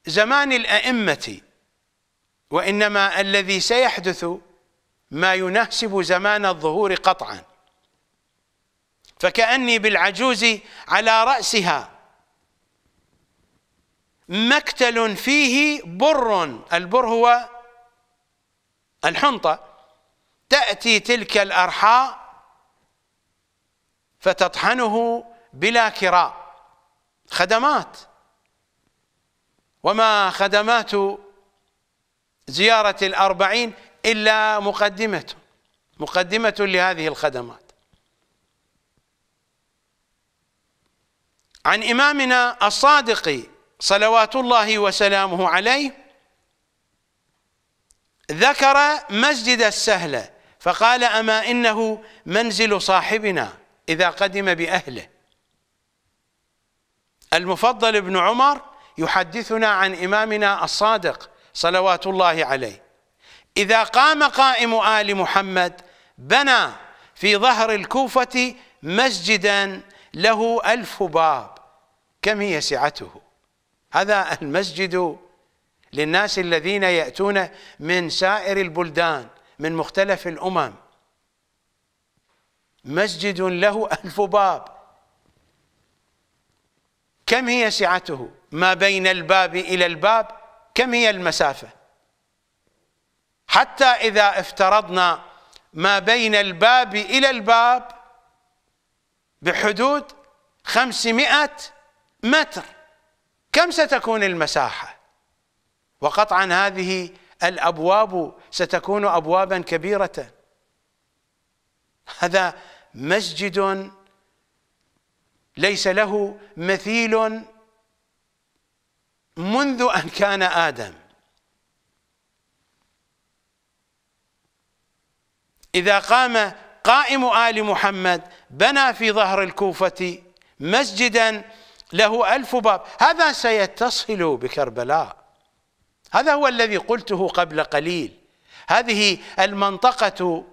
لزمان الأئمة وإنما الذي سيحدث ما يناسب زمان الظهور قطعا فكأني بالعجوز على رأسها مكتل فيه بر البر هو الحنطة تأتي تلك الأرحاء فتطحنه بلا كراء خدمات وما خدمات زيارة الأربعين إلا مقدمة مقدمة لهذه الخدمات عن إمامنا الصادق صلوات الله وسلامه عليه ذكر مسجد السهلة فقال أما إنه منزل صاحبنا إذا قدم بأهله المفضل بن عمر يحدثنا عن إمامنا الصادق صلوات الله عليه إذا قام قائم آل محمد بنى في ظهر الكوفة مسجدا له ألف باب كم هي سعته هذا المسجد للناس الذين يأتون من سائر البلدان من مختلف الأمم مسجد له ألف باب كم هي سعته ما بين الباب إلى الباب كم هي المسافة حتى إذا افترضنا ما بين الباب إلى الباب بحدود خمسمائة متر كم ستكون المساحة وقطعا هذه الأبواب ستكون أبوابا كبيرة هذا مسجد ليس له مثيل منذ أن كان آدم إذا قام قائم آل محمد بنى في ظهر الكوفة مسجدا له ألف باب هذا سيتصل بكربلاء هذا هو الذي قلته قبل قليل هذه المنطقة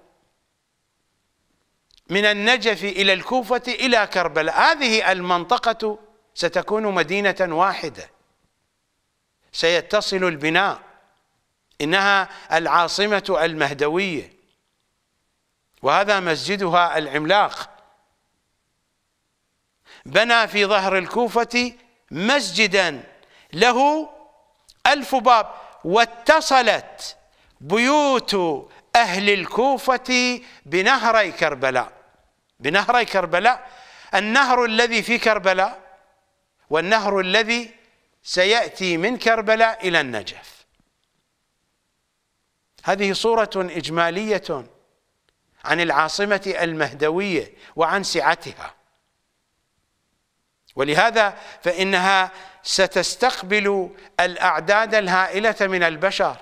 من النجف إلى الكوفة إلى كربلاء هذه المنطقة ستكون مدينة واحدة سيتصل البناء إنها العاصمة المهدوية وهذا مسجدها العملاق بنى في ظهر الكوفة مسجدا له ألف باب واتصلت بيوت أهل الكوفة بنهري كربلاء بنهري كربلاء النهر الذي في كربلاء والنهر الذي سيأتي من كربلاء إلى النجف هذه صورة إجمالية عن العاصمة المهدوية وعن سعتها ولهذا فإنها ستستقبل الأعداد الهائلة من البشر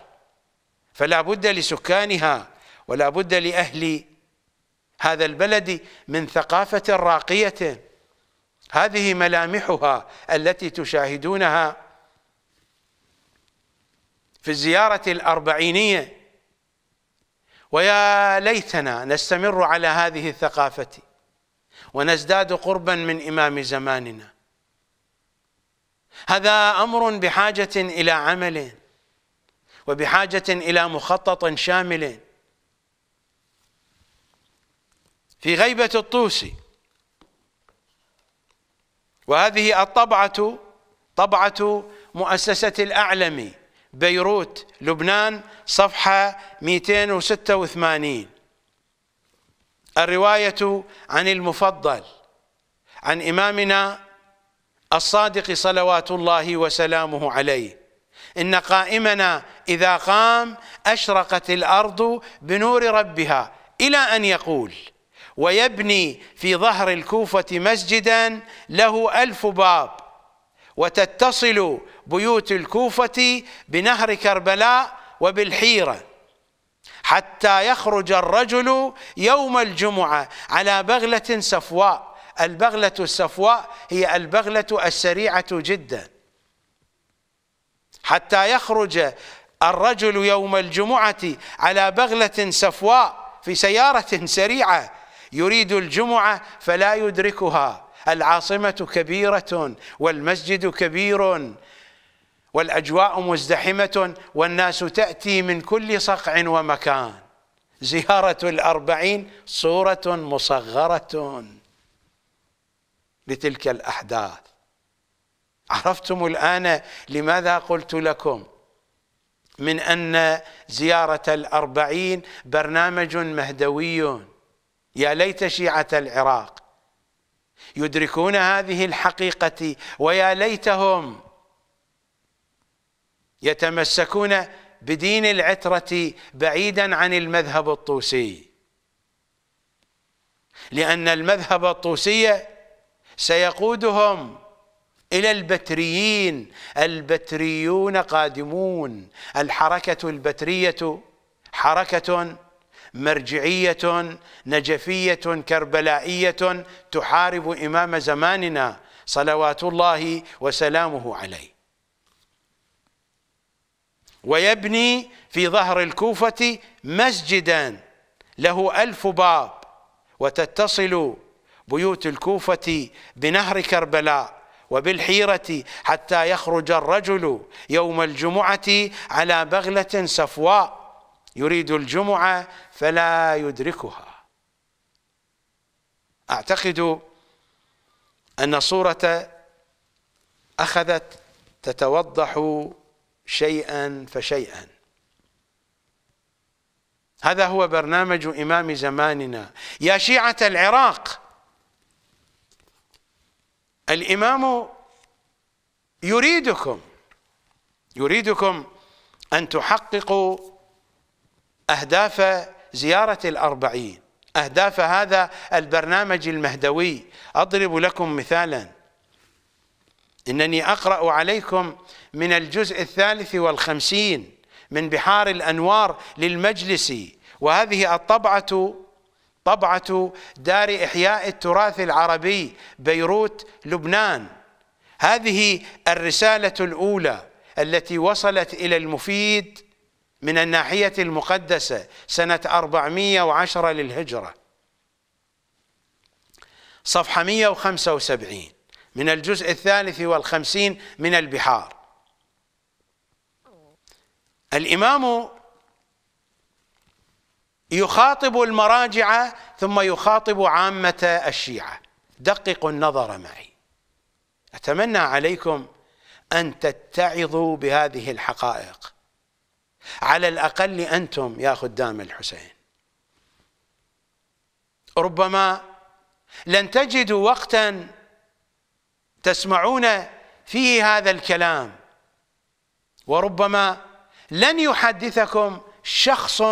فلا بد لسكانها ولا بد لأهل هذا البلد من ثقافة راقية هذه ملامحها التي تشاهدونها في الزيارة الأربعينية ويا ليتنا نستمر على هذه الثقافة ونزداد قربا من إمام زماننا هذا أمر بحاجة إلى عمل وبحاجة إلى مخطط شامل في غيبة الطوسي وهذه الطبعة طبعة مؤسسة الأعلمي بيروت لبنان صفحة 286 الرواية عن المفضل عن إمامنا الصادق صلوات الله وسلامه عليه إن قائمنا إذا قام أشرقت الأرض بنور ربها إلى أن يقول ويبني في ظهر الكوفة مسجدا له ألف باب وتتصل بيوت الكوفة بنهر كربلاء وبالحيرة حتى يخرج الرجل يوم الجمعة على بغلة صفواء البغلة الصفواء هي البغلة السريعة جدا حتى يخرج الرجل يوم الجمعة على بغلة صفواء في سيارة سريعة يريد الجمعة فلا يدركها العاصمة كبيرة والمسجد كبير والاجواء مزدحمه والناس تاتي من كل صقع ومكان زياره الاربعين صوره مصغره لتلك الاحداث عرفتم الان لماذا قلت لكم من ان زياره الاربعين برنامج مهدوي يا ليت شيعه العراق يدركون هذه الحقيقه ويا ليتهم يتمسكون بدين العترة بعيدا عن المذهب الطوسي لأن المذهب الطوسي سيقودهم إلى البتريين البتريون قادمون الحركة البترية حركة مرجعية نجفية كربلائية تحارب إمام زماننا صلوات الله وسلامه عليه ويبني في ظهر الكوفة مسجدا له ألف باب وتتصل بيوت الكوفة بنهر كربلاء وبالحيرة حتى يخرج الرجل يوم الجمعة على بغلة صفواء يريد الجمعة فلا يدركها أعتقد أن صورة أخذت تتوضح شيئا فشيئا هذا هو برنامج إمام زماننا يا شيعة العراق الإمام يريدكم يريدكم أن تحققوا أهداف زيارة الأربعين أهداف هذا البرنامج المهدوي أضرب لكم مثالاً إنني أقرأ عليكم من الجزء الثالث والخمسين من بحار الأنوار للمجلس وهذه الطبعة طبعة دار إحياء التراث العربي بيروت لبنان هذه الرسالة الأولى التي وصلت إلى المفيد من الناحية المقدسة سنة 410 للهجرة صفحة 175 من الجزء الثالث والخمسين من البحار الإمام يخاطب المراجع ثم يخاطب عامة الشيعة دققوا النظر معي أتمنى عليكم أن تتعظوا بهذه الحقائق على الأقل أنتم يا خدام الحسين ربما لن تجدوا وقتا تسمعون فيه هذا الكلام وربما لن يحدثكم شخص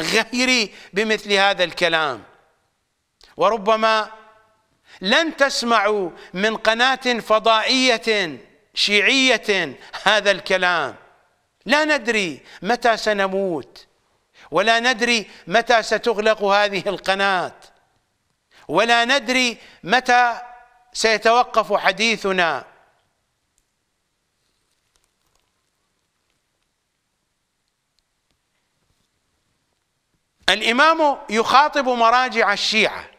غيري بمثل هذا الكلام وربما لن تسمعوا من قناة فضائية شيعية هذا الكلام لا ندري متى سنموت ولا ندري متى ستغلق هذه القناة ولا ندري متى سيتوقف حديثنا الإمام يخاطب مراجع الشيعة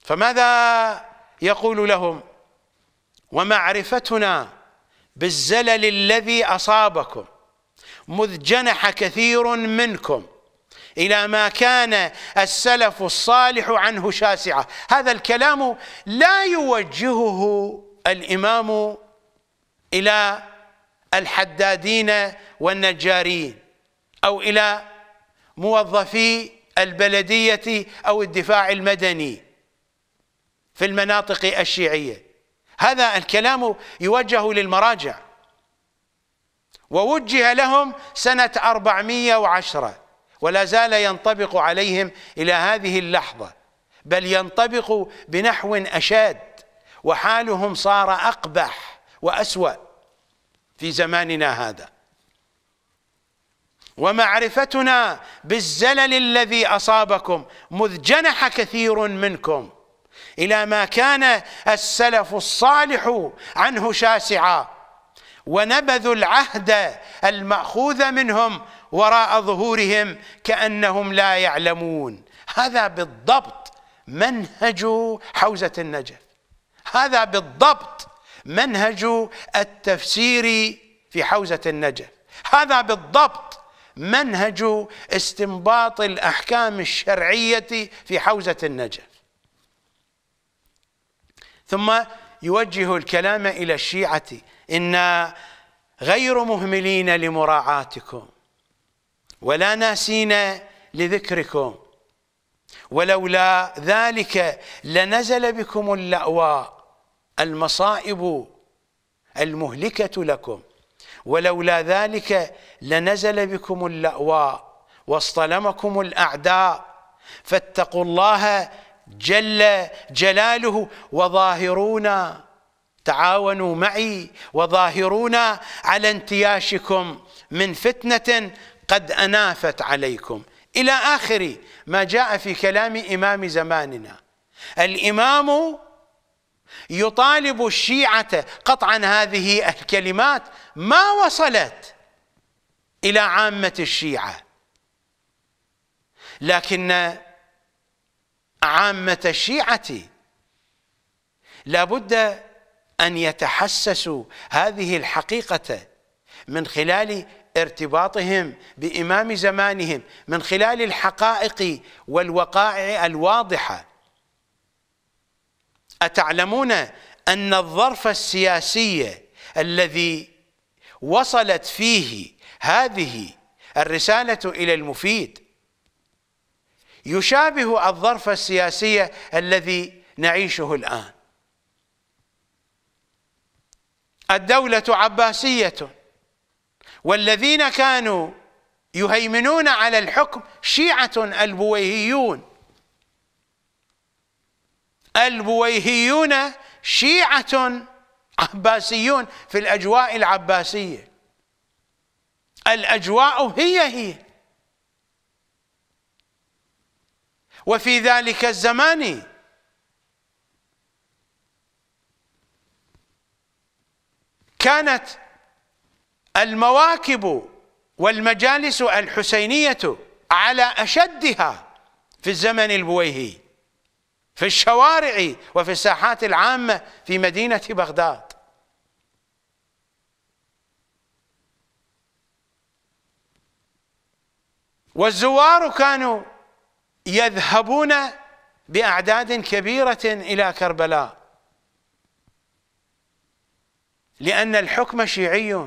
فماذا يقول لهم ومعرفتنا بالزلل الذي أصابكم مذ جنح كثير منكم الى ما كان السلف الصالح عنه شاسعه هذا الكلام لا يوجهه الامام الى الحدادين والنجارين او الى موظفي البلديه او الدفاع المدني في المناطق الشيعيه هذا الكلام يوجه للمراجع ووجه لهم سنه 410 ولا زال ينطبق عليهم إلى هذه اللحظة بل ينطبق بنحو أشاد وحالهم صار أقبح وأسوأ في زماننا هذا ومعرفتنا بالزلل الذي أصابكم مذ جنح كثير منكم إلى ما كان السلف الصالح عنه شاسعا ونبذوا العهد المأخوذ منهم وراء ظهورهم كانهم لا يعلمون هذا بالضبط منهج حوزه النجف هذا بالضبط منهج التفسير في حوزه النجف هذا بالضبط منهج استنباط الاحكام الشرعيه في حوزه النجف ثم يوجه الكلام الى الشيعه انا غير مهملين لمراعاتكم ولا ناسين لذكركم ولولا ذلك لنزل بكم اللأواء المصائب المهلكة لكم ولولا ذلك لنزل بكم اللأواء واصطلمكم الأعداء فاتقوا الله جل جلاله وظاهرونا تعاونوا معي وظاهرونا على انتياشكم من فتنة قد أنافت عليكم إلى آخر ما جاء في كلام إمام زماننا الإمام يطالب الشيعة قطعا هذه الكلمات ما وصلت إلى عامة الشيعة لكن عامة الشيعة لابد أن يتحسسوا هذه الحقيقة من خلال ارتباطهم بإمام زمانهم من خلال الحقائق والوقائع الواضحة أتعلمون أن الظرف السياسي الذي وصلت فيه هذه الرسالة إلى المفيد يشابه الظرف السياسي الذي نعيشه الآن الدولة عباسية والذين كانوا يهيمنون على الحكم شيعة البويهيون البويهيون شيعة عباسيون في الأجواء العباسية الأجواء هي هي وفي ذلك الزمان كانت المواكب والمجالس الحسينية على أشدها في الزمن البويهي في الشوارع وفي الساحات العامة في مدينة بغداد والزوار كانوا يذهبون بأعداد كبيرة إلى كربلاء لأن الحكم شيعي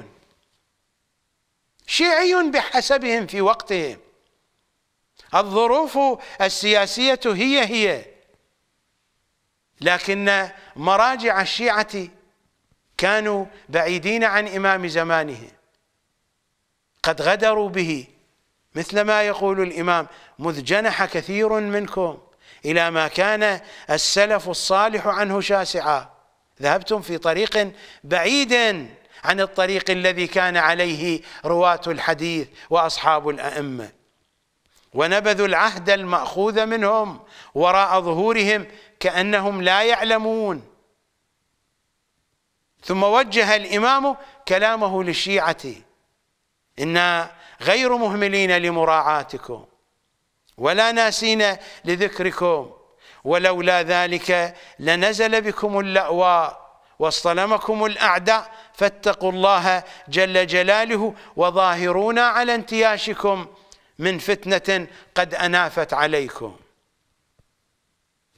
شيعي بحسبهم في وقتهم الظروف السياسية هي هي لكن مراجع الشيعة كانوا بعيدين عن إمام زمانهم قد غدروا به مثل ما يقول الإمام مذ جنح كثير منكم إلى ما كان السلف الصالح عنه شاسعا ذهبتم في طريق بعيد عن الطريق الذي كان عليه رواة الحديث وأصحاب الأئمة ونبذوا العهد المأخوذ منهم وراء ظهورهم كأنهم لا يعلمون ثم وجه الإمام كلامه للشيعة إنا غير مهملين لمراعاتكم ولا ناسين لذكركم ولولا ذلك لنزل بكم اللأواء واصطلمكم الأعداء فاتقوا الله جل جلاله وظاهرونا على انتياشكم من فتنة قد أنافت عليكم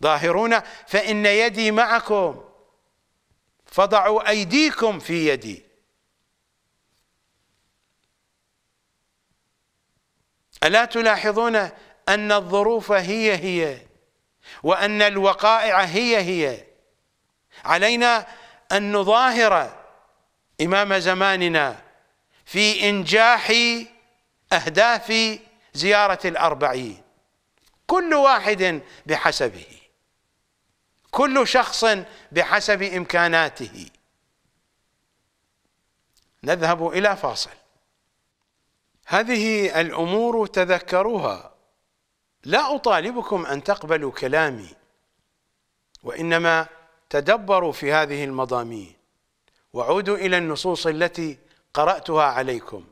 ظاهرون فإن يدي معكم فضعوا أيديكم في يدي ألا تلاحظون أن الظروف هي هي وأن الوقائع هي هي علينا أن نظاهر إمام زماننا في إنجاح أهداف زيارة الأربعين كل واحد بحسبه كل شخص بحسب إمكاناته نذهب إلى فاصل هذه الأمور تذكروها لا أطالبكم أن تقبلوا كلامي وإنما تدبروا في هذه المضامين وعودوا إلى النصوص التي قرأتها عليكم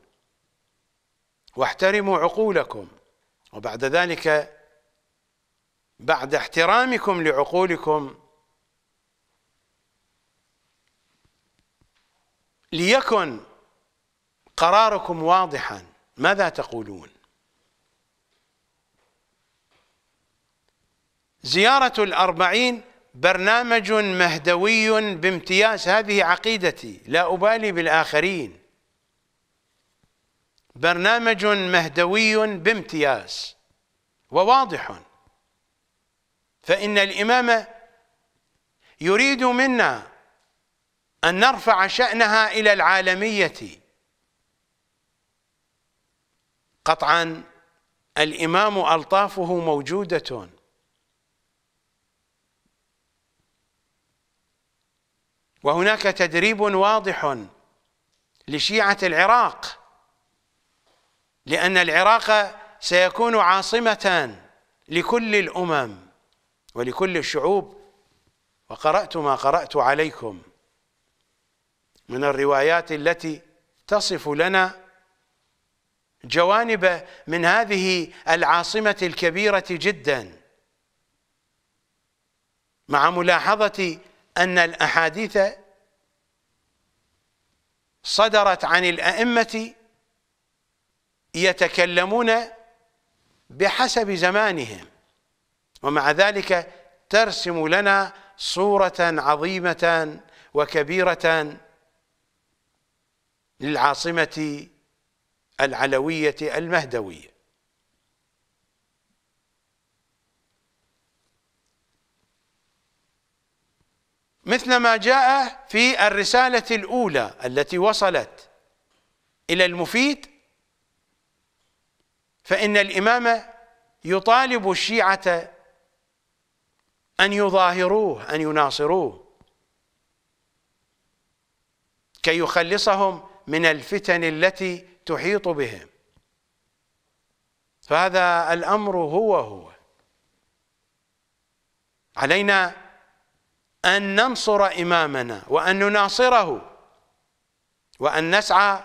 واحترموا عقولكم وبعد ذلك بعد احترامكم لعقولكم ليكن قراركم واضحا ماذا تقولون زيارة الأربعين برنامج مهدوي بامتياز هذه عقيدتي لا أبالي بالآخرين برنامج مهدوي بامتياز وواضح فإن الإمامة يريد منا أن نرفع شأنها إلى العالمية قطعا الإمام ألطافه موجودة وهناك تدريب واضح لشيعة العراق لأن العراق سيكون عاصمة لكل الأمم ولكل الشعوب وقرأت ما قرأت عليكم من الروايات التي تصف لنا جوانب من هذه العاصمة الكبيرة جدا مع ملاحظة أن الأحاديث صدرت عن الأئمة يتكلمون بحسب زمانهم ومع ذلك ترسم لنا صورة عظيمة وكبيرة للعاصمة العلوية المهدوية مثل ما جاء في الرسالة الأولى التي وصلت إلى المفيد فإن الإمام يطالب الشيعة أن يظاهروه أن يناصروه كي يخلصهم من الفتن التي تحيط بهم فهذا الأمر هو هو علينا أن ننصر إمامنا وأن نناصره وأن نسعى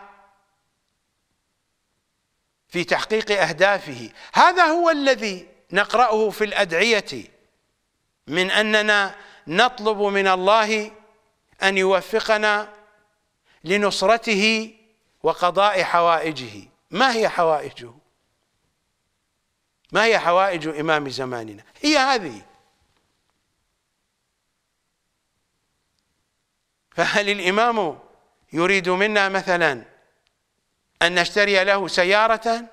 في تحقيق أهدافه هذا هو الذي نقرأه في الأدعية من أننا نطلب من الله أن يوفقنا لنصرته وقضاء حوائجه ما هي حوائجه ما هي حوائج إمام زماننا هي هذه فهل الإمام يريد منا مثلا أن نشتري له سيارة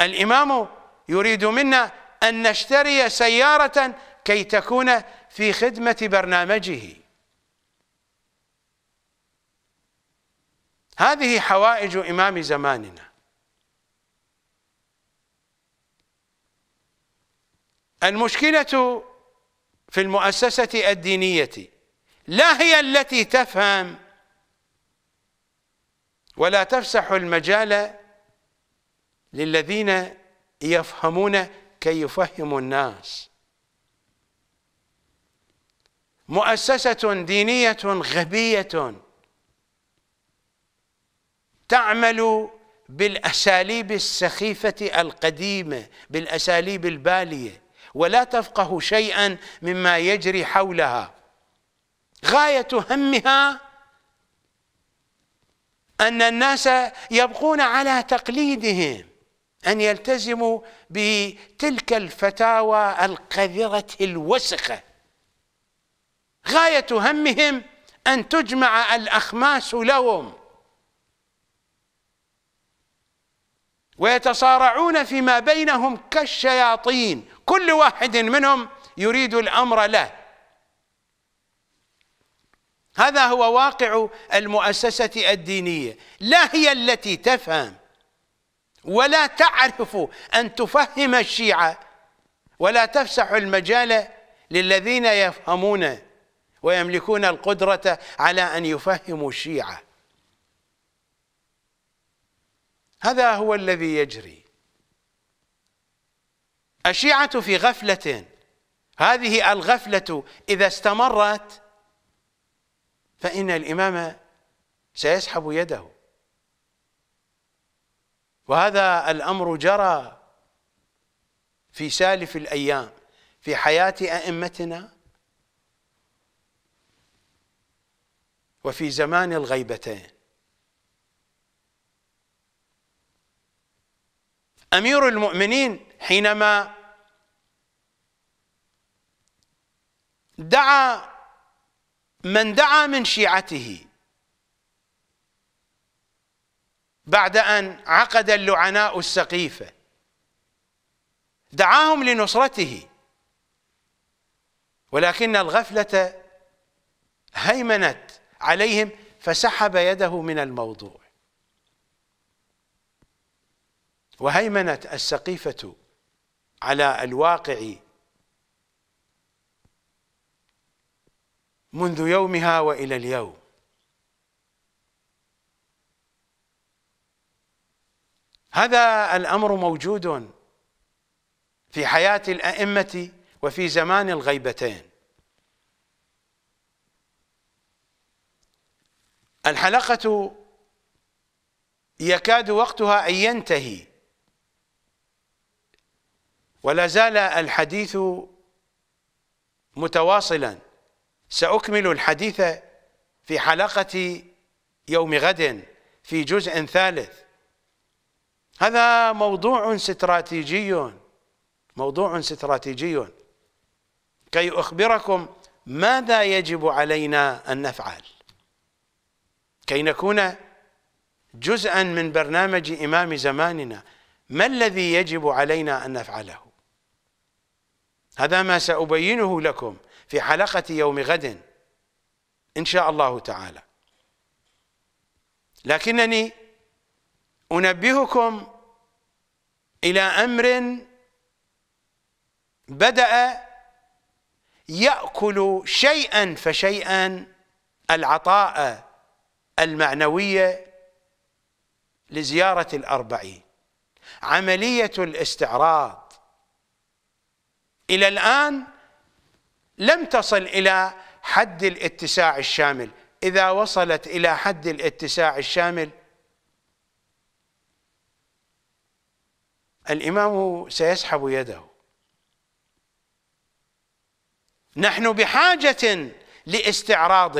الإمام يريد منا أن نشتري سيارة كي تكون في خدمة برنامجه هذه حوائج إمام زماننا المشكلة في المؤسسة الدينية لا هي التي تفهم ولا تفسح المجال للذين يفهمون كي يفهموا الناس مؤسسة دينية غبية تعمل بالأساليب السخيفة القديمة بالأساليب البالية ولا تفقه شيئا مما يجري حولها غاية همها أن الناس يبقون على تقليدهم أن يلتزموا بتلك الفتاوى القذرة الوسخة غاية همهم أن تجمع الأخماس لهم ويتصارعون فيما بينهم كالشياطين كل واحد منهم يريد الأمر له هذا هو واقع المؤسسة الدينية لا هي التي تفهم ولا تعرف أن تفهم الشيعة ولا تفسح المجال للذين يفهمون ويملكون القدرة على أن يفهموا الشيعة هذا هو الذي يجري الشيعة في غفلة هذه الغفلة إذا استمرت فإن الإمام سيسحب يده وهذا الأمر جرى في سالف الأيام في حياة أئمتنا وفي زمان الغيبتين امير المؤمنين حينما دعا من دعا من شيعته بعد ان عقد اللعناء السقيفه دعاهم لنصرته ولكن الغفله هيمنت عليهم فسحب يده من الموضوع وهيمنت السقيفة على الواقع منذ يومها والى اليوم هذا الامر موجود في حياه الائمه وفي زمان الغيبتين الحلقه يكاد وقتها ان ينتهي ولا زال الحديث متواصلا سأكمل الحديث في حلقة يوم غد في جزء ثالث هذا موضوع استراتيجي موضوع استراتيجي كي أخبركم ماذا يجب علينا أن نفعل كي نكون جزءا من برنامج إمام زماننا ما الذي يجب علينا أن نفعله هذا ما سأبينه لكم في حلقة يوم غد إن شاء الله تعالى لكنني أنبهكم إلى أمر بدأ يأكل شيئا فشيئا العطاء المعنوية لزيارة الأربعين عملية الاستعراض إلى الآن لم تصل إلى حد الاتساع الشامل إذا وصلت إلى حد الاتساع الشامل الإمام سيسحب يده نحن بحاجة لاستعراض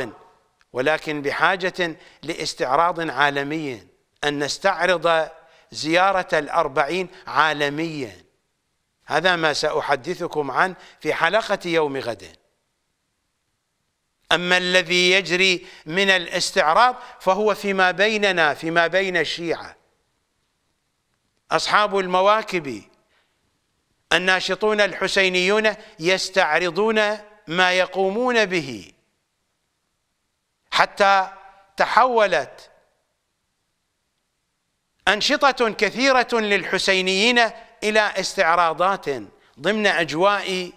ولكن بحاجة لاستعراض عالمي أن نستعرض زيارة الأربعين عالميا هذا ما سأحدثكم عنه في حلقة يوم غد أما الذي يجري من الاستعراض فهو فيما بيننا فيما بين الشيعة أصحاب المواكب الناشطون الحسينيون يستعرضون ما يقومون به حتى تحولت أنشطة كثيرة للحسينيين إلى استعراضات ضمن أجواء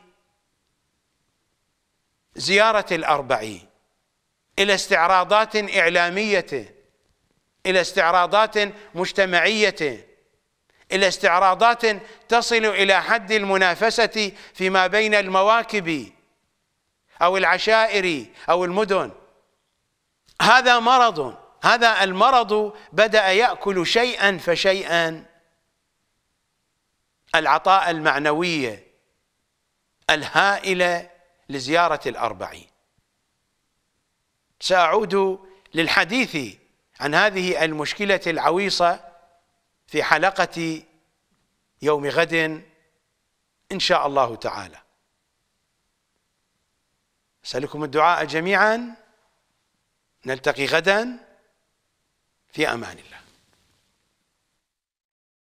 زيارة الأربعين إلى استعراضات إعلامية إلى استعراضات مجتمعية إلى استعراضات تصل إلى حد المنافسة فيما بين المواكب أو العشائر أو المدن هذا مرض هذا المرض بدأ يأكل شيئا فشيئا العطاء المعنوية الهائلة لزيارة الأربعين سأعود للحديث عن هذه المشكلة العويصة في حلقة يوم غد إن شاء الله تعالى أسألكم الدعاء جميعا نلتقي غدا في أمان الله